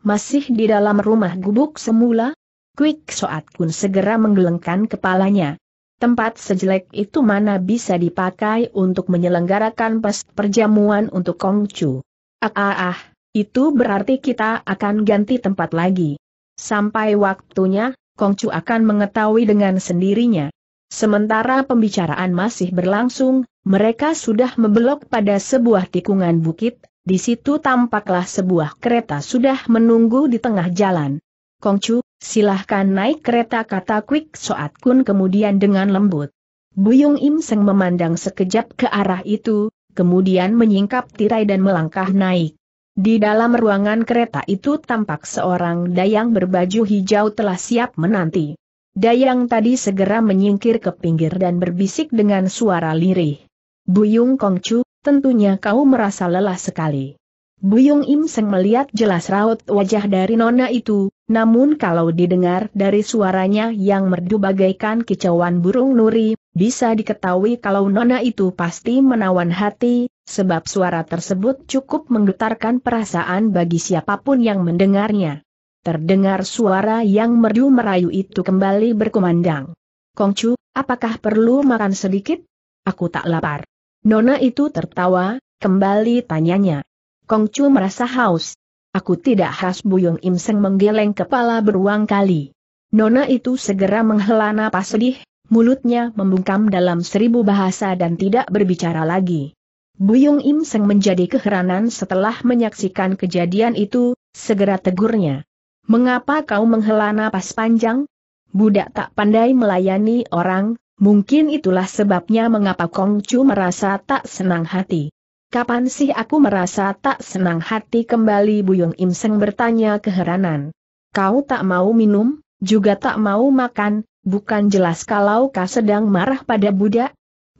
Masih di dalam rumah gubuk semula? Kwik Soat Kun segera menggelengkan kepalanya. Tempat sejelek itu mana bisa dipakai untuk menyelenggarakan pas perjamuan untuk Kongcu. Ah ah ah, itu berarti kita akan ganti tempat lagi. Sampai waktunya, Kongcu akan mengetahui dengan sendirinya. Sementara pembicaraan masih berlangsung, mereka sudah membelok pada sebuah tikungan bukit, di situ tampaklah sebuah kereta sudah menunggu di tengah jalan. Kongcu, silahkan naik kereta kata Quick Soat Kun kemudian dengan lembut. Buyung Im Seng memandang sekejap ke arah itu, kemudian menyingkap tirai dan melangkah naik. Di dalam ruangan kereta itu tampak seorang dayang berbaju hijau telah siap menanti. Dayang tadi segera menyingkir ke pinggir dan berbisik dengan suara lirih. Buyung Kongcu, tentunya kau merasa lelah sekali. Buyung Im Seng melihat jelas raut wajah dari nona itu, namun kalau didengar dari suaranya yang merdu bagaikan kicauan burung nuri, bisa diketahui kalau nona itu pasti menawan hati, sebab suara tersebut cukup menggetarkan perasaan bagi siapapun yang mendengarnya. Terdengar suara yang merdu merayu itu kembali berkumandang. Kongcu, apakah perlu makan sedikit? Aku tak lapar. Nona itu tertawa, kembali tanyanya. Kongcu merasa haus. Aku tidak khas Buyung Imseng menggeleng kepala beruang kali. Nona itu segera menghela napas sedih, mulutnya membungkam dalam seribu bahasa dan tidak berbicara lagi. Buyung Im Seng menjadi keheranan setelah menyaksikan kejadian itu, segera tegurnya. Mengapa kau menghela napas panjang? Budak tak pandai melayani orang, mungkin itulah sebabnya mengapa Kong Chu merasa tak senang hati. Kapan sih aku merasa tak senang hati kembali Buyung Im Seng bertanya keheranan. Kau tak mau minum, juga tak mau makan, bukan jelas kalau kau sedang marah pada budak?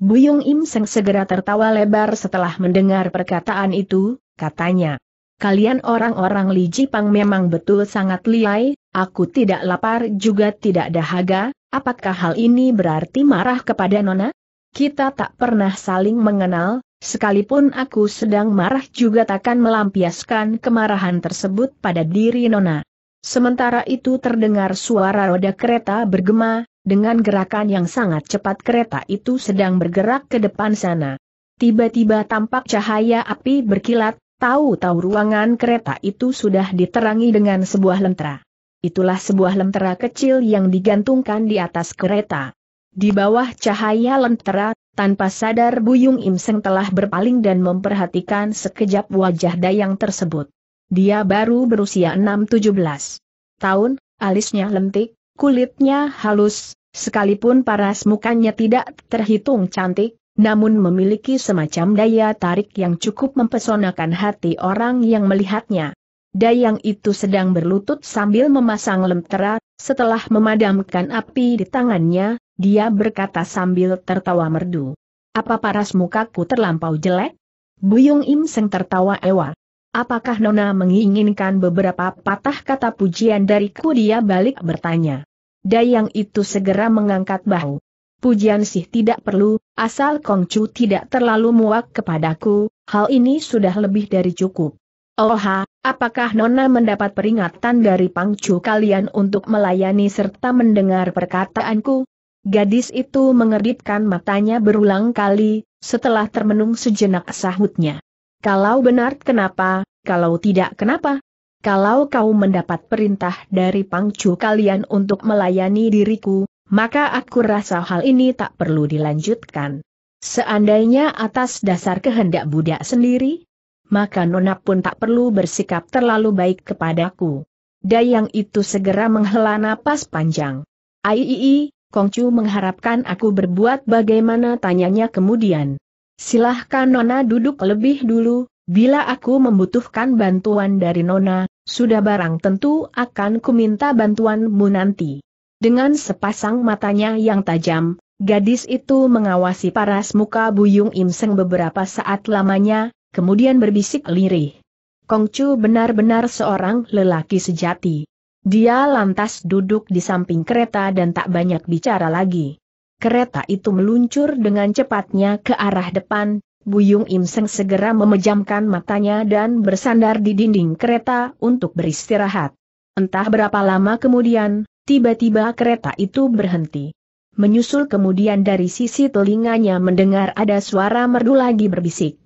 Buyung Im Seng segera tertawa lebar setelah mendengar perkataan itu, katanya. Kalian orang-orang Li Jipang memang betul sangat liai, aku tidak lapar juga tidak dahaga, apakah hal ini berarti marah kepada Nona? Kita tak pernah saling mengenal, sekalipun aku sedang marah juga takkan melampiaskan kemarahan tersebut pada diri Nona. Sementara itu terdengar suara roda kereta bergema, dengan gerakan yang sangat cepat kereta itu sedang bergerak ke depan sana. Tiba-tiba tampak cahaya api berkilat, tahu-tahu ruangan kereta itu sudah diterangi dengan sebuah lentera. Itulah sebuah lentera kecil yang digantungkan di atas kereta. Di bawah cahaya lentera, tanpa sadar Buyung Imseng telah berpaling dan memperhatikan sekejap wajah Dayang tersebut. Dia baru berusia 6-17 tahun, alisnya lentik, Kulitnya halus, sekalipun paras mukanya tidak terhitung cantik, namun memiliki semacam daya tarik yang cukup mempesonakan hati orang yang melihatnya. Dayang itu sedang berlutut sambil memasang lentera, setelah memadamkan api di tangannya, dia berkata sambil tertawa merdu. Apa paras mukaku terlampau jelek? Buyung Im Seng tertawa ewa. Apakah Nona menginginkan beberapa patah kata pujian dariku dia balik bertanya. Dayang itu segera mengangkat bahu. Pujian sih tidak perlu, asal Kongcu tidak terlalu muak kepadaku, hal ini sudah lebih dari cukup. Oha, oh apakah Nona mendapat peringatan dari Pangcu kalian untuk melayani serta mendengar perkataanku? Gadis itu mengeritkan matanya berulang kali, setelah termenung sejenak sahutnya. Kalau benar kenapa, kalau tidak kenapa? kalau kau mendapat perintah dari pangcu kalian untuk melayani diriku, maka aku rasa hal ini tak perlu dilanjutkan. Seandainya atas dasar kehendak budak sendiri, maka Nona pun tak perlu bersikap terlalu baik kepadaku. Dayang itu segera menghela napas panjang. Aiii, Kongcu mengharapkan aku berbuat bagaimana tanyanya kemudian. Silahkan Nona duduk lebih dulu, Bila aku membutuhkan bantuan dari Nona, sudah barang tentu akan kuminta bantuanmu nanti. Dengan sepasang matanya yang tajam, gadis itu mengawasi paras muka Buyung Imseng beberapa saat lamanya, kemudian berbisik lirih. Kongcu benar-benar seorang lelaki sejati. Dia lantas duduk di samping kereta dan tak banyak bicara lagi. Kereta itu meluncur dengan cepatnya ke arah depan, Buyung Imseng segera memejamkan matanya dan bersandar di dinding kereta untuk beristirahat. Entah berapa lama kemudian, tiba-tiba kereta itu berhenti. Menyusul kemudian dari sisi telinganya mendengar ada suara merdu lagi berbisik.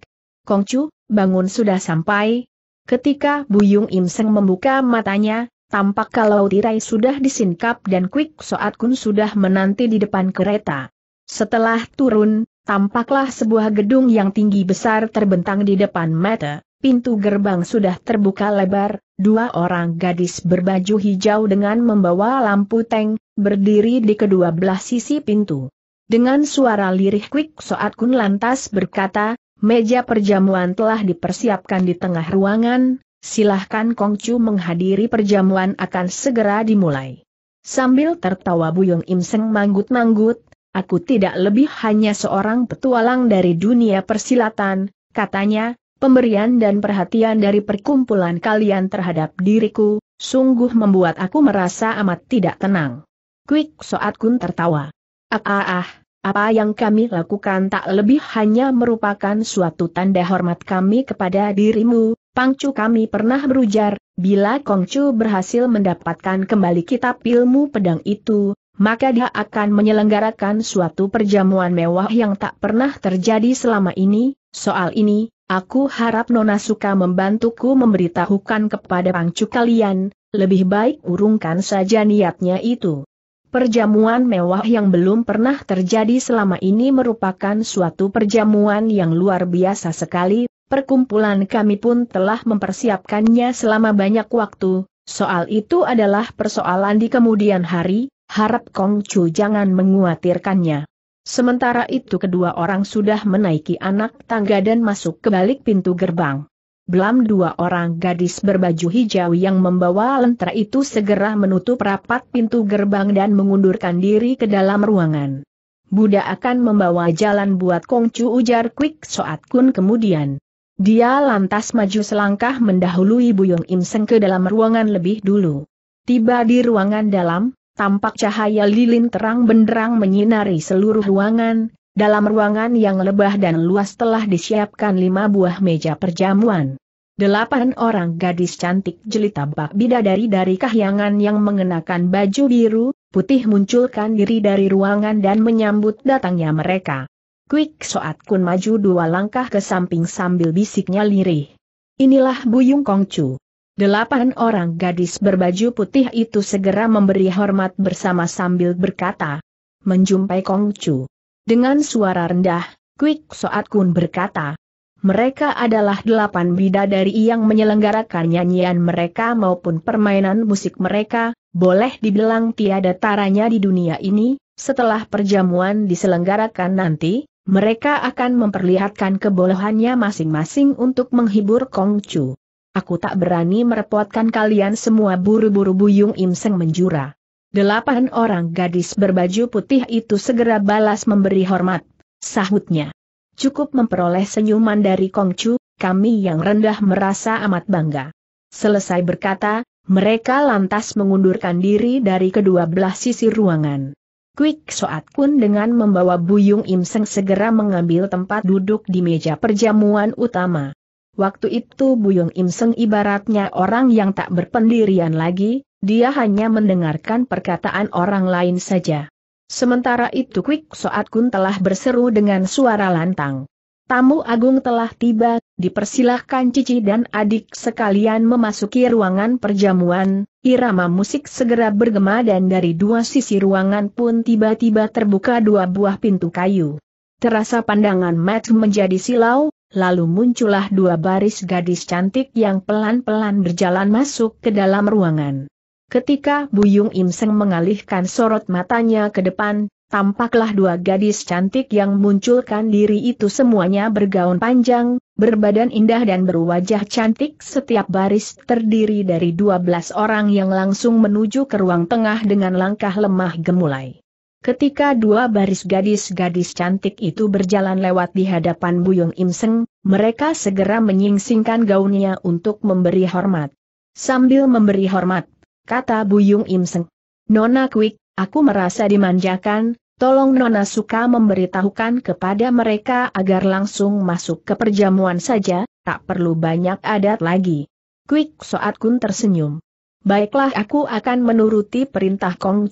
Kongcu, bangun sudah sampai. Ketika Buyung Imseng membuka matanya, tampak kalau tirai sudah disingkap dan Quick Soat Kun sudah menanti di depan kereta. Setelah turun, tampaklah sebuah gedung yang tinggi besar terbentang di depan mata, pintu gerbang sudah terbuka lebar, dua orang gadis berbaju hijau dengan membawa lampu tank, berdiri di kedua belah sisi pintu. Dengan suara lirih quick Soat Kun lantas berkata, meja perjamuan telah dipersiapkan di tengah ruangan, silahkan Kongcu menghadiri perjamuan akan segera dimulai. Sambil tertawa Buyung Im Seng manggut-manggut, Aku tidak lebih hanya seorang petualang dari dunia persilatan, katanya, pemberian dan perhatian dari perkumpulan kalian terhadap diriku, sungguh membuat aku merasa amat tidak tenang. Quick Soat Kun tertawa. Ah ah ah, apa yang kami lakukan tak lebih hanya merupakan suatu tanda hormat kami kepada dirimu, Pangcu kami pernah berujar, bila Kongcu berhasil mendapatkan kembali kitab ilmu pedang itu, maka dia akan menyelenggarakan suatu perjamuan mewah yang tak pernah terjadi selama ini. Soal ini, aku harap Nona suka membantuku memberitahukan kepada pangcu kalian, lebih baik urungkan saja niatnya itu. Perjamuan mewah yang belum pernah terjadi selama ini merupakan suatu perjamuan yang luar biasa sekali, perkumpulan kami pun telah mempersiapkannya selama banyak waktu, soal itu adalah persoalan di kemudian hari, Harap Kong Chu jangan menguatirkannya. Sementara itu kedua orang sudah menaiki anak tangga dan masuk ke balik pintu gerbang. Belum dua orang gadis berbaju hijau yang membawa lentera itu segera menutup rapat pintu gerbang dan mengundurkan diri ke dalam ruangan. Buddha akan membawa jalan buat Kongcu ujar Quick Soat Kun kemudian. Dia lantas maju selangkah mendahului Buyung Im Seng ke dalam ruangan lebih dulu. Tiba di ruangan dalam, tampak cahaya lilin terang benderang menyinari seluruh ruangan, dalam ruangan yang lebah dan luas telah disiapkan lima buah meja perjamuan. Delapan orang gadis cantik jelita bak bidadari dari kahyangan yang mengenakan baju biru, putih munculkan diri dari ruangan dan menyambut datangnya mereka. Quick Soat Kun maju dua langkah ke samping sambil bisiknya lirih. Inilah Buyung Kongcu. Delapan orang gadis berbaju putih itu segera memberi hormat bersama sambil berkata, menjumpai Kongcu. Dengan suara rendah, Quick Soat Kun berkata, mereka adalah delapan bidadari yang menyelenggarakan nyanyian mereka maupun permainan musik mereka, boleh dibilang tiada taranya di dunia ini, setelah perjamuan diselenggarakan nanti, mereka akan memperlihatkan kebolehannya masing-masing untuk menghibur Kongcu. Aku tak berani merepotkan kalian semua buru-buru Buyung Im menjura. Delapan orang gadis berbaju putih itu segera balas memberi hormat, sahutnya. Cukup memperoleh senyuman dari Kongcu, kami yang rendah merasa amat bangga. Selesai berkata, mereka lantas mengundurkan diri dari kedua belah sisi ruangan. Quick Soat Kun dengan membawa Buyung Im segera mengambil tempat duduk di meja perjamuan utama. Waktu itu Buyung Im Seng ibaratnya orang yang tak berpendirian lagi, dia hanya mendengarkan perkataan orang lain saja. Sementara itu Quick Soat Kun telah berseru dengan suara lantang. Tamu agung telah tiba, dipersilahkan Cici dan adik sekalian memasuki ruangan perjamuan, irama musik segera bergema dan dari dua sisi ruangan pun tiba-tiba terbuka dua buah pintu kayu. Terasa pandangan Matt menjadi silau, lalu muncullah dua baris gadis cantik yang pelan-pelan berjalan masuk ke dalam ruangan. Ketika Buyung Im mengalihkan sorot matanya ke depan, tampaklah dua gadis cantik yang munculkan diri itu semuanya bergaun panjang, berbadan indah dan berwajah cantik setiap baris terdiri dari 12 orang yang langsung menuju ke ruang tengah dengan langkah lemah gemulai. Ketika dua baris gadis-gadis cantik itu berjalan lewat di hadapan Buyung Imseng, mereka segera menyingsingkan gaunnya untuk memberi hormat. Sambil memberi hormat, kata Buyung Imseng, Nona Quick, aku merasa dimanjakan, tolong Nona suka memberitahukan kepada mereka agar langsung masuk ke perjamuan saja, tak perlu banyak adat lagi. Quick Soat Kun tersenyum. Baiklah aku akan menuruti perintah Kong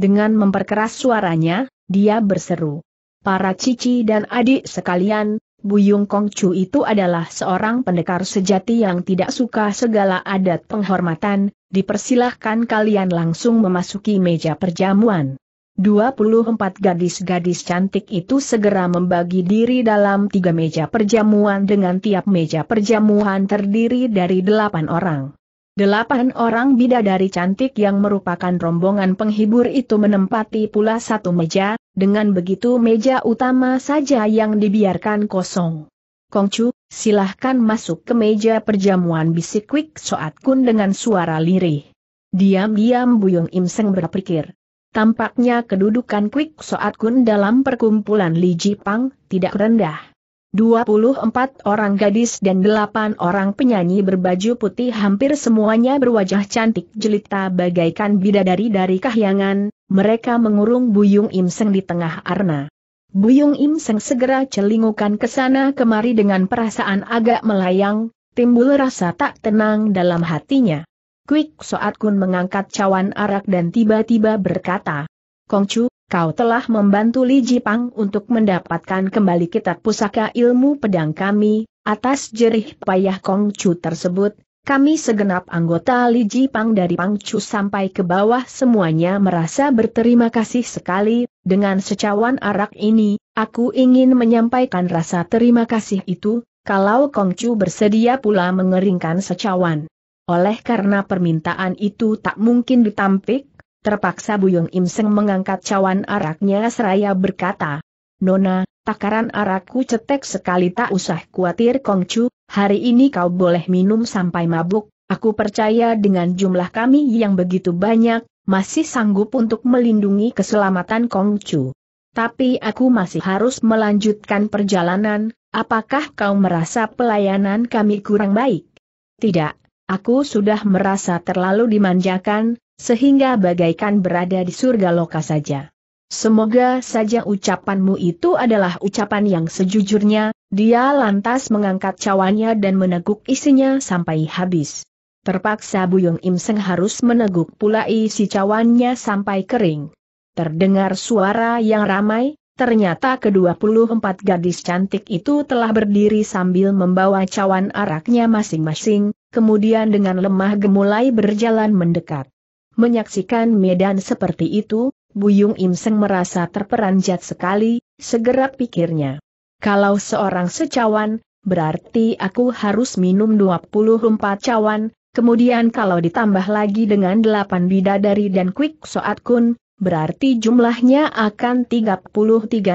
dengan memperkeras suaranya, dia berseru. Para cici dan adik sekalian, Buyung Kongcu itu adalah seorang pendekar sejati yang tidak suka segala adat penghormatan, dipersilahkan kalian langsung memasuki meja perjamuan. 24 gadis-gadis cantik itu segera membagi diri dalam tiga meja perjamuan dengan tiap meja perjamuan terdiri dari delapan orang. Delapan orang bidadari cantik yang merupakan rombongan penghibur itu menempati pula satu meja, dengan begitu meja utama saja yang dibiarkan kosong. Kongcu, silahkan masuk ke meja perjamuan bisik Quick Soat Kun dengan suara lirih. Diam-diam Buyung Im Seng berpikir. Tampaknya kedudukan Quick Soat Kun dalam perkumpulan Li Jipang tidak rendah. 24 orang gadis dan 8 orang penyanyi berbaju putih hampir semuanya berwajah cantik jelita bagaikan bidadari dari kahyangan, mereka mengurung Buyung Im Seng di tengah arna. Buyung Im Seng segera celingukan ke sana kemari dengan perasaan agak melayang, timbul rasa tak tenang dalam hatinya. Quick Soat Kun mengangkat cawan arak dan tiba-tiba berkata, Kongcu, Kau telah membantu Li Jipang untuk mendapatkan kembali kitab pusaka ilmu pedang kami, atas jerih payah Kong Chu tersebut, kami segenap anggota Li Jipang dari Pang Chu sampai ke bawah semuanya merasa berterima kasih sekali, dengan secawan arak ini, aku ingin menyampaikan rasa terima kasih itu, kalau Kong Chu bersedia pula mengeringkan secawan. Oleh karena permintaan itu tak mungkin ditampik, Terpaksa Buyung Im mengangkat cawan araknya seraya berkata, Nona, takaran arakku cetek sekali tak usah khawatir Kongcu, hari ini kau boleh minum sampai mabuk, aku percaya dengan jumlah kami yang begitu banyak, masih sanggup untuk melindungi keselamatan Kongcu. Tapi aku masih harus melanjutkan perjalanan, apakah kau merasa pelayanan kami kurang baik? Tidak, aku sudah merasa terlalu dimanjakan, sehingga bagaikan berada di surga loka saja. Semoga saja ucapanmu itu adalah ucapan yang sejujurnya, dia lantas mengangkat cawannya dan meneguk isinya sampai habis. Terpaksa Buyung Im harus meneguk pula isi cawannya sampai kering. Terdengar suara yang ramai, ternyata ke-24 gadis cantik itu telah berdiri sambil membawa cawan araknya masing-masing, kemudian dengan lemah gemulai berjalan mendekat. Menyaksikan medan seperti itu, Buyung Im Seng merasa terperanjat sekali, segera pikirnya. Kalau seorang secawan, berarti aku harus minum 24 cawan, kemudian kalau ditambah lagi dengan 8 bidadari dan quick soat kun, berarti jumlahnya akan 33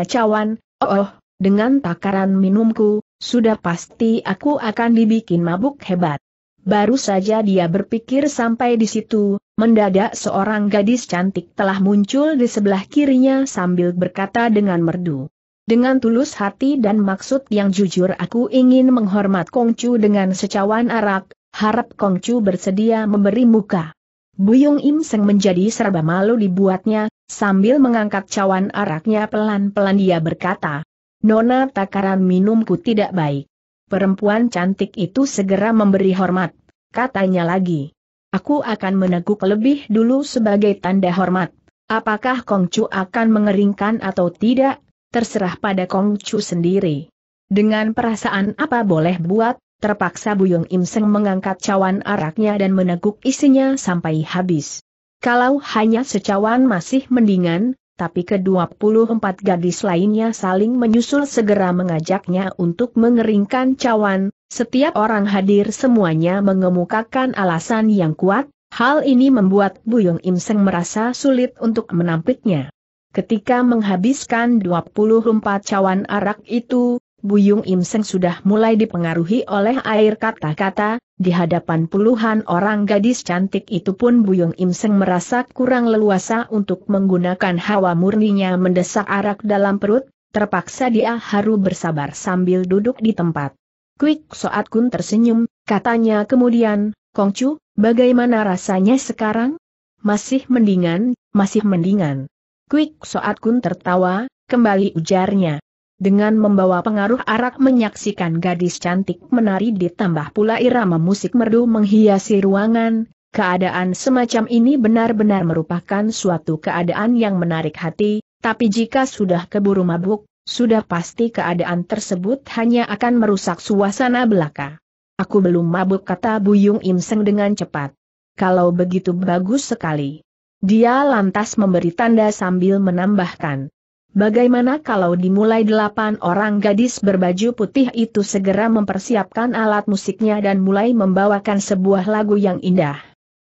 cawan, oh, oh, dengan takaran minumku, sudah pasti aku akan dibikin mabuk hebat. Baru saja dia berpikir sampai di situ, Mendadak seorang gadis cantik telah muncul di sebelah kirinya sambil berkata dengan merdu. Dengan tulus hati dan maksud yang jujur aku ingin menghormat Kongcu dengan secawan arak, harap Kongcu bersedia memberi muka. Buyung Im Seng menjadi serba malu dibuatnya, sambil mengangkat cawan araknya pelan-pelan dia berkata, Nona takaran minumku tidak baik. Perempuan cantik itu segera memberi hormat, katanya lagi. Aku akan meneguk lebih dulu sebagai tanda hormat. Apakah Kongcu akan mengeringkan atau tidak, terserah pada Kongcu sendiri. Dengan perasaan apa boleh buat, terpaksa Buyung Im mengangkat cawan araknya dan meneguk isinya sampai habis. Kalau hanya secawan masih mendingan, tapi ke-24 gadis lainnya saling menyusul segera mengajaknya untuk mengeringkan cawan, setiap orang hadir semuanya mengemukakan alasan yang kuat, hal ini membuat Buyung Im merasa sulit untuk menampiknya. Ketika menghabiskan 24 cawan arak itu, Buyung Im Seng sudah mulai dipengaruhi oleh air kata-kata, di hadapan puluhan orang gadis cantik itu pun Buyung Im Seng merasa kurang leluasa untuk menggunakan hawa murninya mendesak arak dalam perut, terpaksa dia harus bersabar sambil duduk di tempat. Quick Soat Kun tersenyum, katanya kemudian, Kongcu, bagaimana rasanya sekarang? Masih mendingan, masih mendingan. Quick Soat Kun tertawa, kembali ujarnya dengan membawa pengaruh arak menyaksikan gadis cantik menari ditambah pula irama musik merdu menghiasi ruangan, keadaan semacam ini benar-benar merupakan suatu keadaan yang menarik hati, tapi jika sudah keburu mabuk, sudah pasti keadaan tersebut hanya akan merusak suasana belaka. Aku belum mabuk kata Buyung Im Seng dengan cepat. Kalau begitu bagus sekali. Dia lantas memberi tanda sambil menambahkan. Bagaimana kalau dimulai delapan orang gadis berbaju putih itu segera mempersiapkan alat musiknya dan mulai membawakan sebuah lagu yang indah.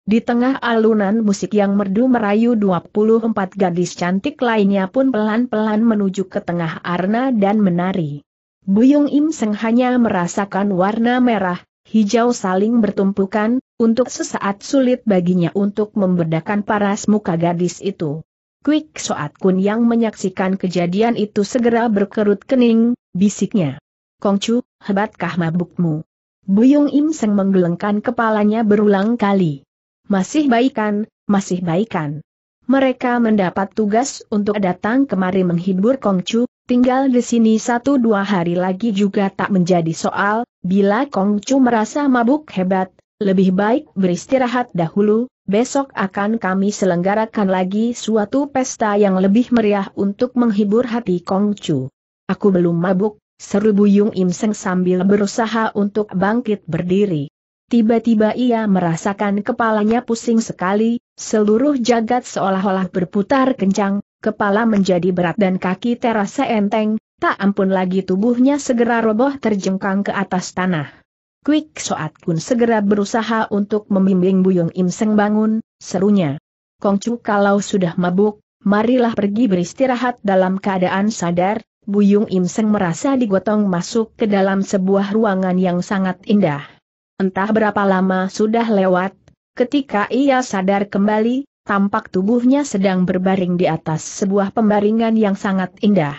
Di tengah alunan musik yang merdu merayu 24 gadis cantik lainnya pun pelan-pelan menuju ke tengah arna dan menari. Buyung Im Seng hanya merasakan warna merah, hijau saling bertumpukan, untuk sesaat sulit baginya untuk membedakan paras muka gadis itu. Quick Soat Kun yang menyaksikan kejadian itu segera berkerut kening, bisiknya. Kongcu, hebatkah mabukmu? Buyung Im Seng menggelengkan kepalanya berulang kali. Masih baikan, masih baikan. Mereka mendapat tugas untuk datang kemari menghibur Kongcu, tinggal di sini satu dua hari lagi juga tak menjadi soal, bila Kongcu merasa mabuk hebat, lebih baik beristirahat dahulu, besok akan kami selenggarakan lagi suatu pesta yang lebih meriah untuk menghibur hati Kong Chu. Aku belum mabuk, seru Buyung Im Seng sambil berusaha untuk bangkit berdiri. Tiba-tiba ia merasakan kepalanya pusing sekali, seluruh jagat seolah-olah berputar kencang, kepala menjadi berat dan kaki terasa enteng, tak ampun lagi tubuhnya segera roboh terjengkang ke atas tanah. Quick Soat Kun segera berusaha untuk membimbing Buyung Im Seng bangun, serunya. Kongcu kalau sudah mabuk, marilah pergi beristirahat dalam keadaan sadar, Buyung Im Seng merasa digotong masuk ke dalam sebuah ruangan yang sangat indah. Entah berapa lama sudah lewat, ketika ia sadar kembali, tampak tubuhnya sedang berbaring di atas sebuah pembaringan yang sangat indah.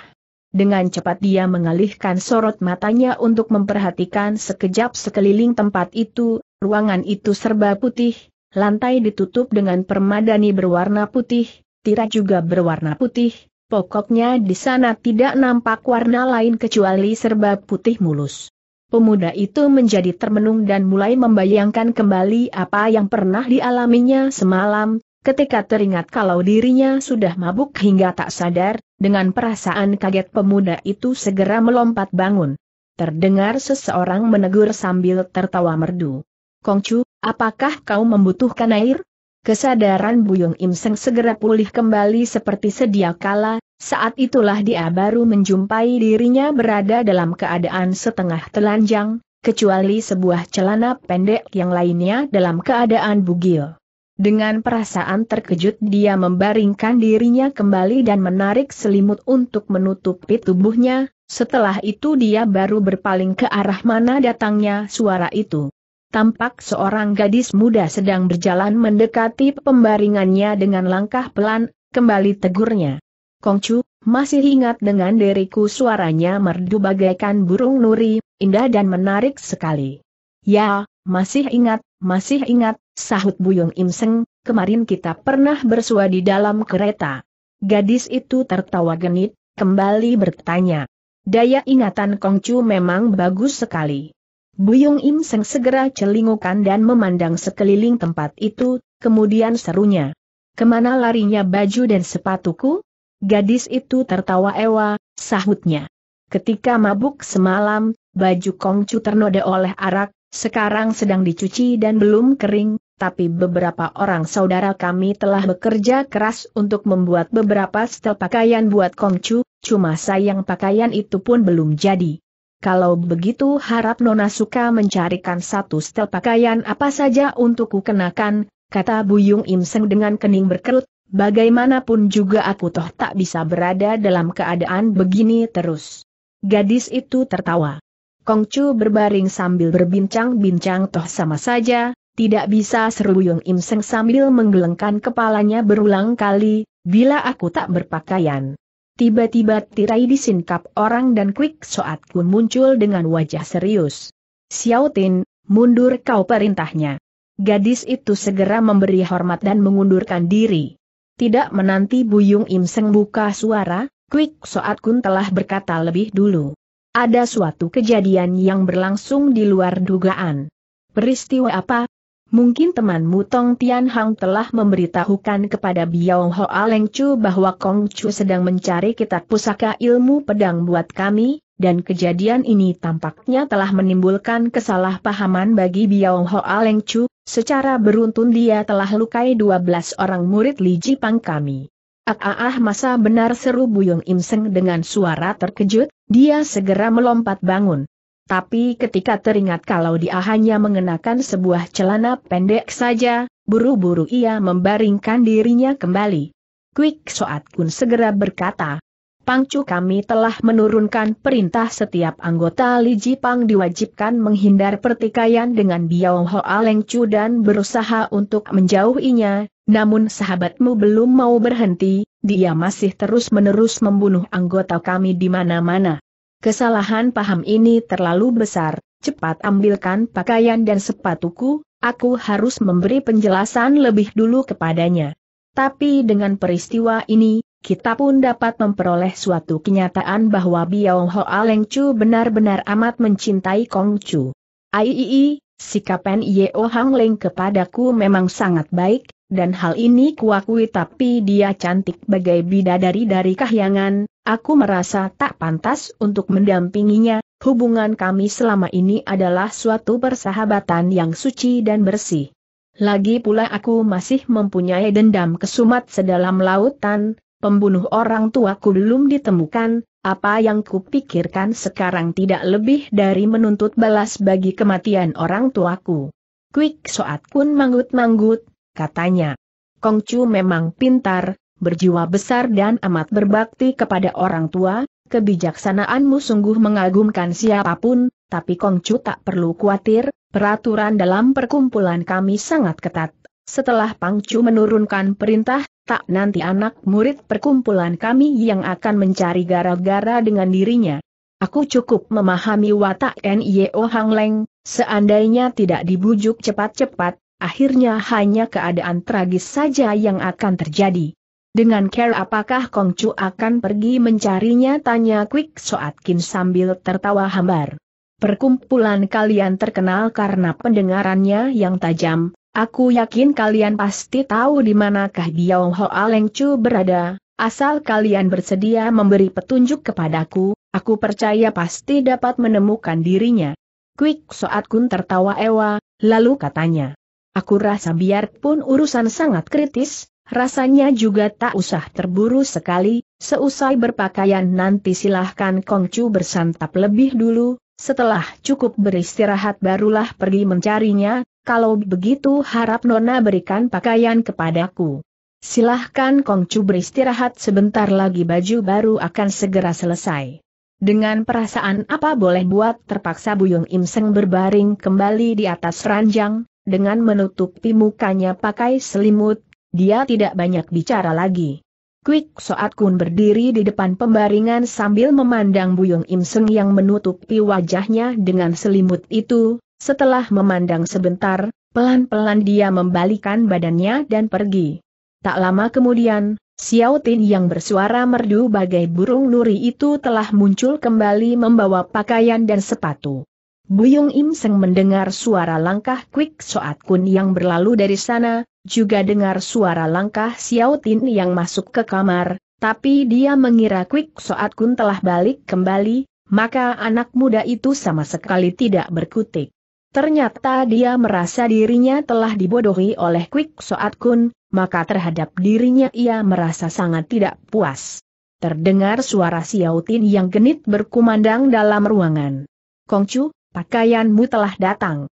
Dengan cepat dia mengalihkan sorot matanya untuk memperhatikan sekejap sekeliling tempat itu, ruangan itu serba putih, lantai ditutup dengan permadani berwarna putih, tirai juga berwarna putih, pokoknya di sana tidak nampak warna lain kecuali serba putih mulus. Pemuda itu menjadi termenung dan mulai membayangkan kembali apa yang pernah dialaminya semalam, ketika teringat kalau dirinya sudah mabuk hingga tak sadar, dengan perasaan kaget pemuda itu segera melompat bangun. Terdengar seseorang menegur sambil tertawa merdu. Kongcu, apakah kau membutuhkan air? Kesadaran Buyung Im segera pulih kembali seperti sedia kala, saat itulah dia baru menjumpai dirinya berada dalam keadaan setengah telanjang, kecuali sebuah celana pendek yang lainnya dalam keadaan bugil. Dengan perasaan terkejut dia membaringkan dirinya kembali dan menarik selimut untuk menutupi tubuhnya, setelah itu dia baru berpaling ke arah mana datangnya suara itu. Tampak seorang gadis muda sedang berjalan mendekati pembaringannya dengan langkah pelan, kembali tegurnya. Kongcu, masih ingat dengan diriku suaranya merdu bagaikan burung nuri, indah dan menarik sekali. Ya, masih ingat, masih ingat, sahut Buyung Im Seng, kemarin kita pernah bersua di dalam kereta. Gadis itu tertawa genit, kembali bertanya. Daya ingatan Kongcu memang bagus sekali. Buyung Im Seng segera celingukan dan memandang sekeliling tempat itu, kemudian serunya. Kemana larinya baju dan sepatuku? Gadis itu tertawa ewa, sahutnya. Ketika mabuk semalam, baju Kongcu ternoda oleh arak, sekarang sedang dicuci dan belum kering, tapi beberapa orang saudara kami telah bekerja keras untuk membuat beberapa setel pakaian buat Kongcu, cuma sayang pakaian itu pun belum jadi. Kalau begitu harap Nona suka mencarikan satu setel pakaian apa saja untuk kukenakan, kata Buyung Im dengan kening berkerut, bagaimanapun juga aku toh tak bisa berada dalam keadaan begini terus. Gadis itu tertawa. Kongcu berbaring sambil berbincang-bincang toh sama saja, tidak bisa seru Yung Im Seng sambil menggelengkan kepalanya berulang kali, bila aku tak berpakaian. Tiba-tiba tirai disingkap orang dan Quick Soat Kun muncul dengan wajah serius. Xiao Tin, mundur kau perintahnya. Gadis itu segera memberi hormat dan mengundurkan diri. Tidak menanti Buyung Im Seng buka suara, Quick Soat Kun telah berkata lebih dulu. Ada suatu kejadian yang berlangsung di luar dugaan. Peristiwa apa, Mungkin temanmu Tong Tian Hang telah memberitahukan kepada Biao Ho Aleng Chu bahwa Kong Chu sedang mencari kitab pusaka ilmu pedang buat kami, dan kejadian ini tampaknya telah menimbulkan kesalahpahaman bagi Biao Ho Aleng Chu, secara beruntun dia telah lukai 12 orang murid Li Jipang kami. Ah, ah ah! masa benar seru Buyung Im dengan suara terkejut, dia segera melompat bangun. Tapi ketika teringat kalau dia hanya mengenakan sebuah celana pendek saja, buru-buru ia membaringkan dirinya kembali. Quick Soat Kun segera berkata, Pangcu kami telah menurunkan perintah setiap anggota Li Jipang diwajibkan menghindar pertikaian dengan Biao Hoa Leng Chu dan berusaha untuk menjauhinya, namun sahabatmu belum mau berhenti, dia masih terus-menerus membunuh anggota kami di mana-mana. Kesalahan paham ini terlalu besar, cepat ambilkan pakaian dan sepatuku, aku harus memberi penjelasan lebih dulu kepadanya. Tapi dengan peristiwa ini, kita pun dapat memperoleh suatu kenyataan bahwa Biao Hoa Leng Chu benar-benar amat mencintai Kong Chu. Aii, sikap Yeo Hang Leng kepadaku memang sangat baik, dan hal ini kuakui tapi dia cantik bagai bidadari dari kahyangan, aku merasa tak pantas untuk mendampinginya, hubungan kami selama ini adalah suatu persahabatan yang suci dan bersih. Lagi pula aku masih mempunyai dendam kesumat sedalam lautan, pembunuh orang tuaku belum ditemukan, apa yang kupikirkan sekarang tidak lebih dari menuntut balas bagi kematian orang tuaku. Quick Soat pun manggut-manggut, katanya. Kongcu memang pintar, berjiwa besar dan amat berbakti kepada orang tua, kebijaksanaanmu sungguh mengagumkan siapapun, tapi Kongcu tak perlu khawatir, peraturan dalam perkumpulan kami sangat ketat. Setelah Pangcu menurunkan perintah, tak nanti anak murid perkumpulan kami yang akan mencari gara-gara dengan dirinya. Aku cukup memahami watak N.I.O. Hang Leng, seandainya tidak dibujuk cepat-cepat, akhirnya hanya keadaan tragis saja yang akan terjadi. Dengan care apakah Kong Chu akan pergi mencarinya tanya Quick Kin sambil tertawa hambar. Perkumpulan kalian terkenal karena pendengarannya yang tajam, aku yakin kalian pasti tahu di manakah Biao Hoa Leng Chu berada, asal kalian bersedia memberi petunjuk kepadaku, aku percaya pasti dapat menemukan dirinya. Quick Kun tertawa ewa, lalu katanya. Aku rasa biarpun urusan sangat kritis, Rasanya juga tak usah terburu sekali, seusai berpakaian nanti silahkan Kongcu bersantap lebih dulu, setelah cukup beristirahat barulah pergi mencarinya, kalau begitu harap Nona berikan pakaian kepadaku. Silahkan Kongcu beristirahat sebentar lagi baju baru akan segera selesai. Dengan perasaan apa boleh buat terpaksa Buyung Im Seng berbaring kembali di atas ranjang, dengan menutupi mukanya pakai selimut, dia tidak banyak bicara lagi. Quick Soat Kun berdiri di depan pembaringan sambil memandang Buyung Im Seng yang menutupi wajahnya dengan selimut itu, setelah memandang sebentar, pelan-pelan dia membalikan badannya dan pergi. Tak lama kemudian, Xiao Tin yang bersuara merdu bagai burung nuri itu telah muncul kembali membawa pakaian dan sepatu. Buyung Im Seng mendengar suara langkah Quick Soat Kun yang berlalu dari sana, juga dengar suara langkah Xiao Tin yang masuk ke kamar, tapi dia mengira Quick Soat Kun telah balik kembali, maka anak muda itu sama sekali tidak berkutik. Ternyata dia merasa dirinya telah dibodohi oleh Quick Soat Kun, maka terhadap dirinya ia merasa sangat tidak puas. Terdengar suara Xiao Tin yang genit berkumandang dalam ruangan. Kongcu, pakaianmu telah datang.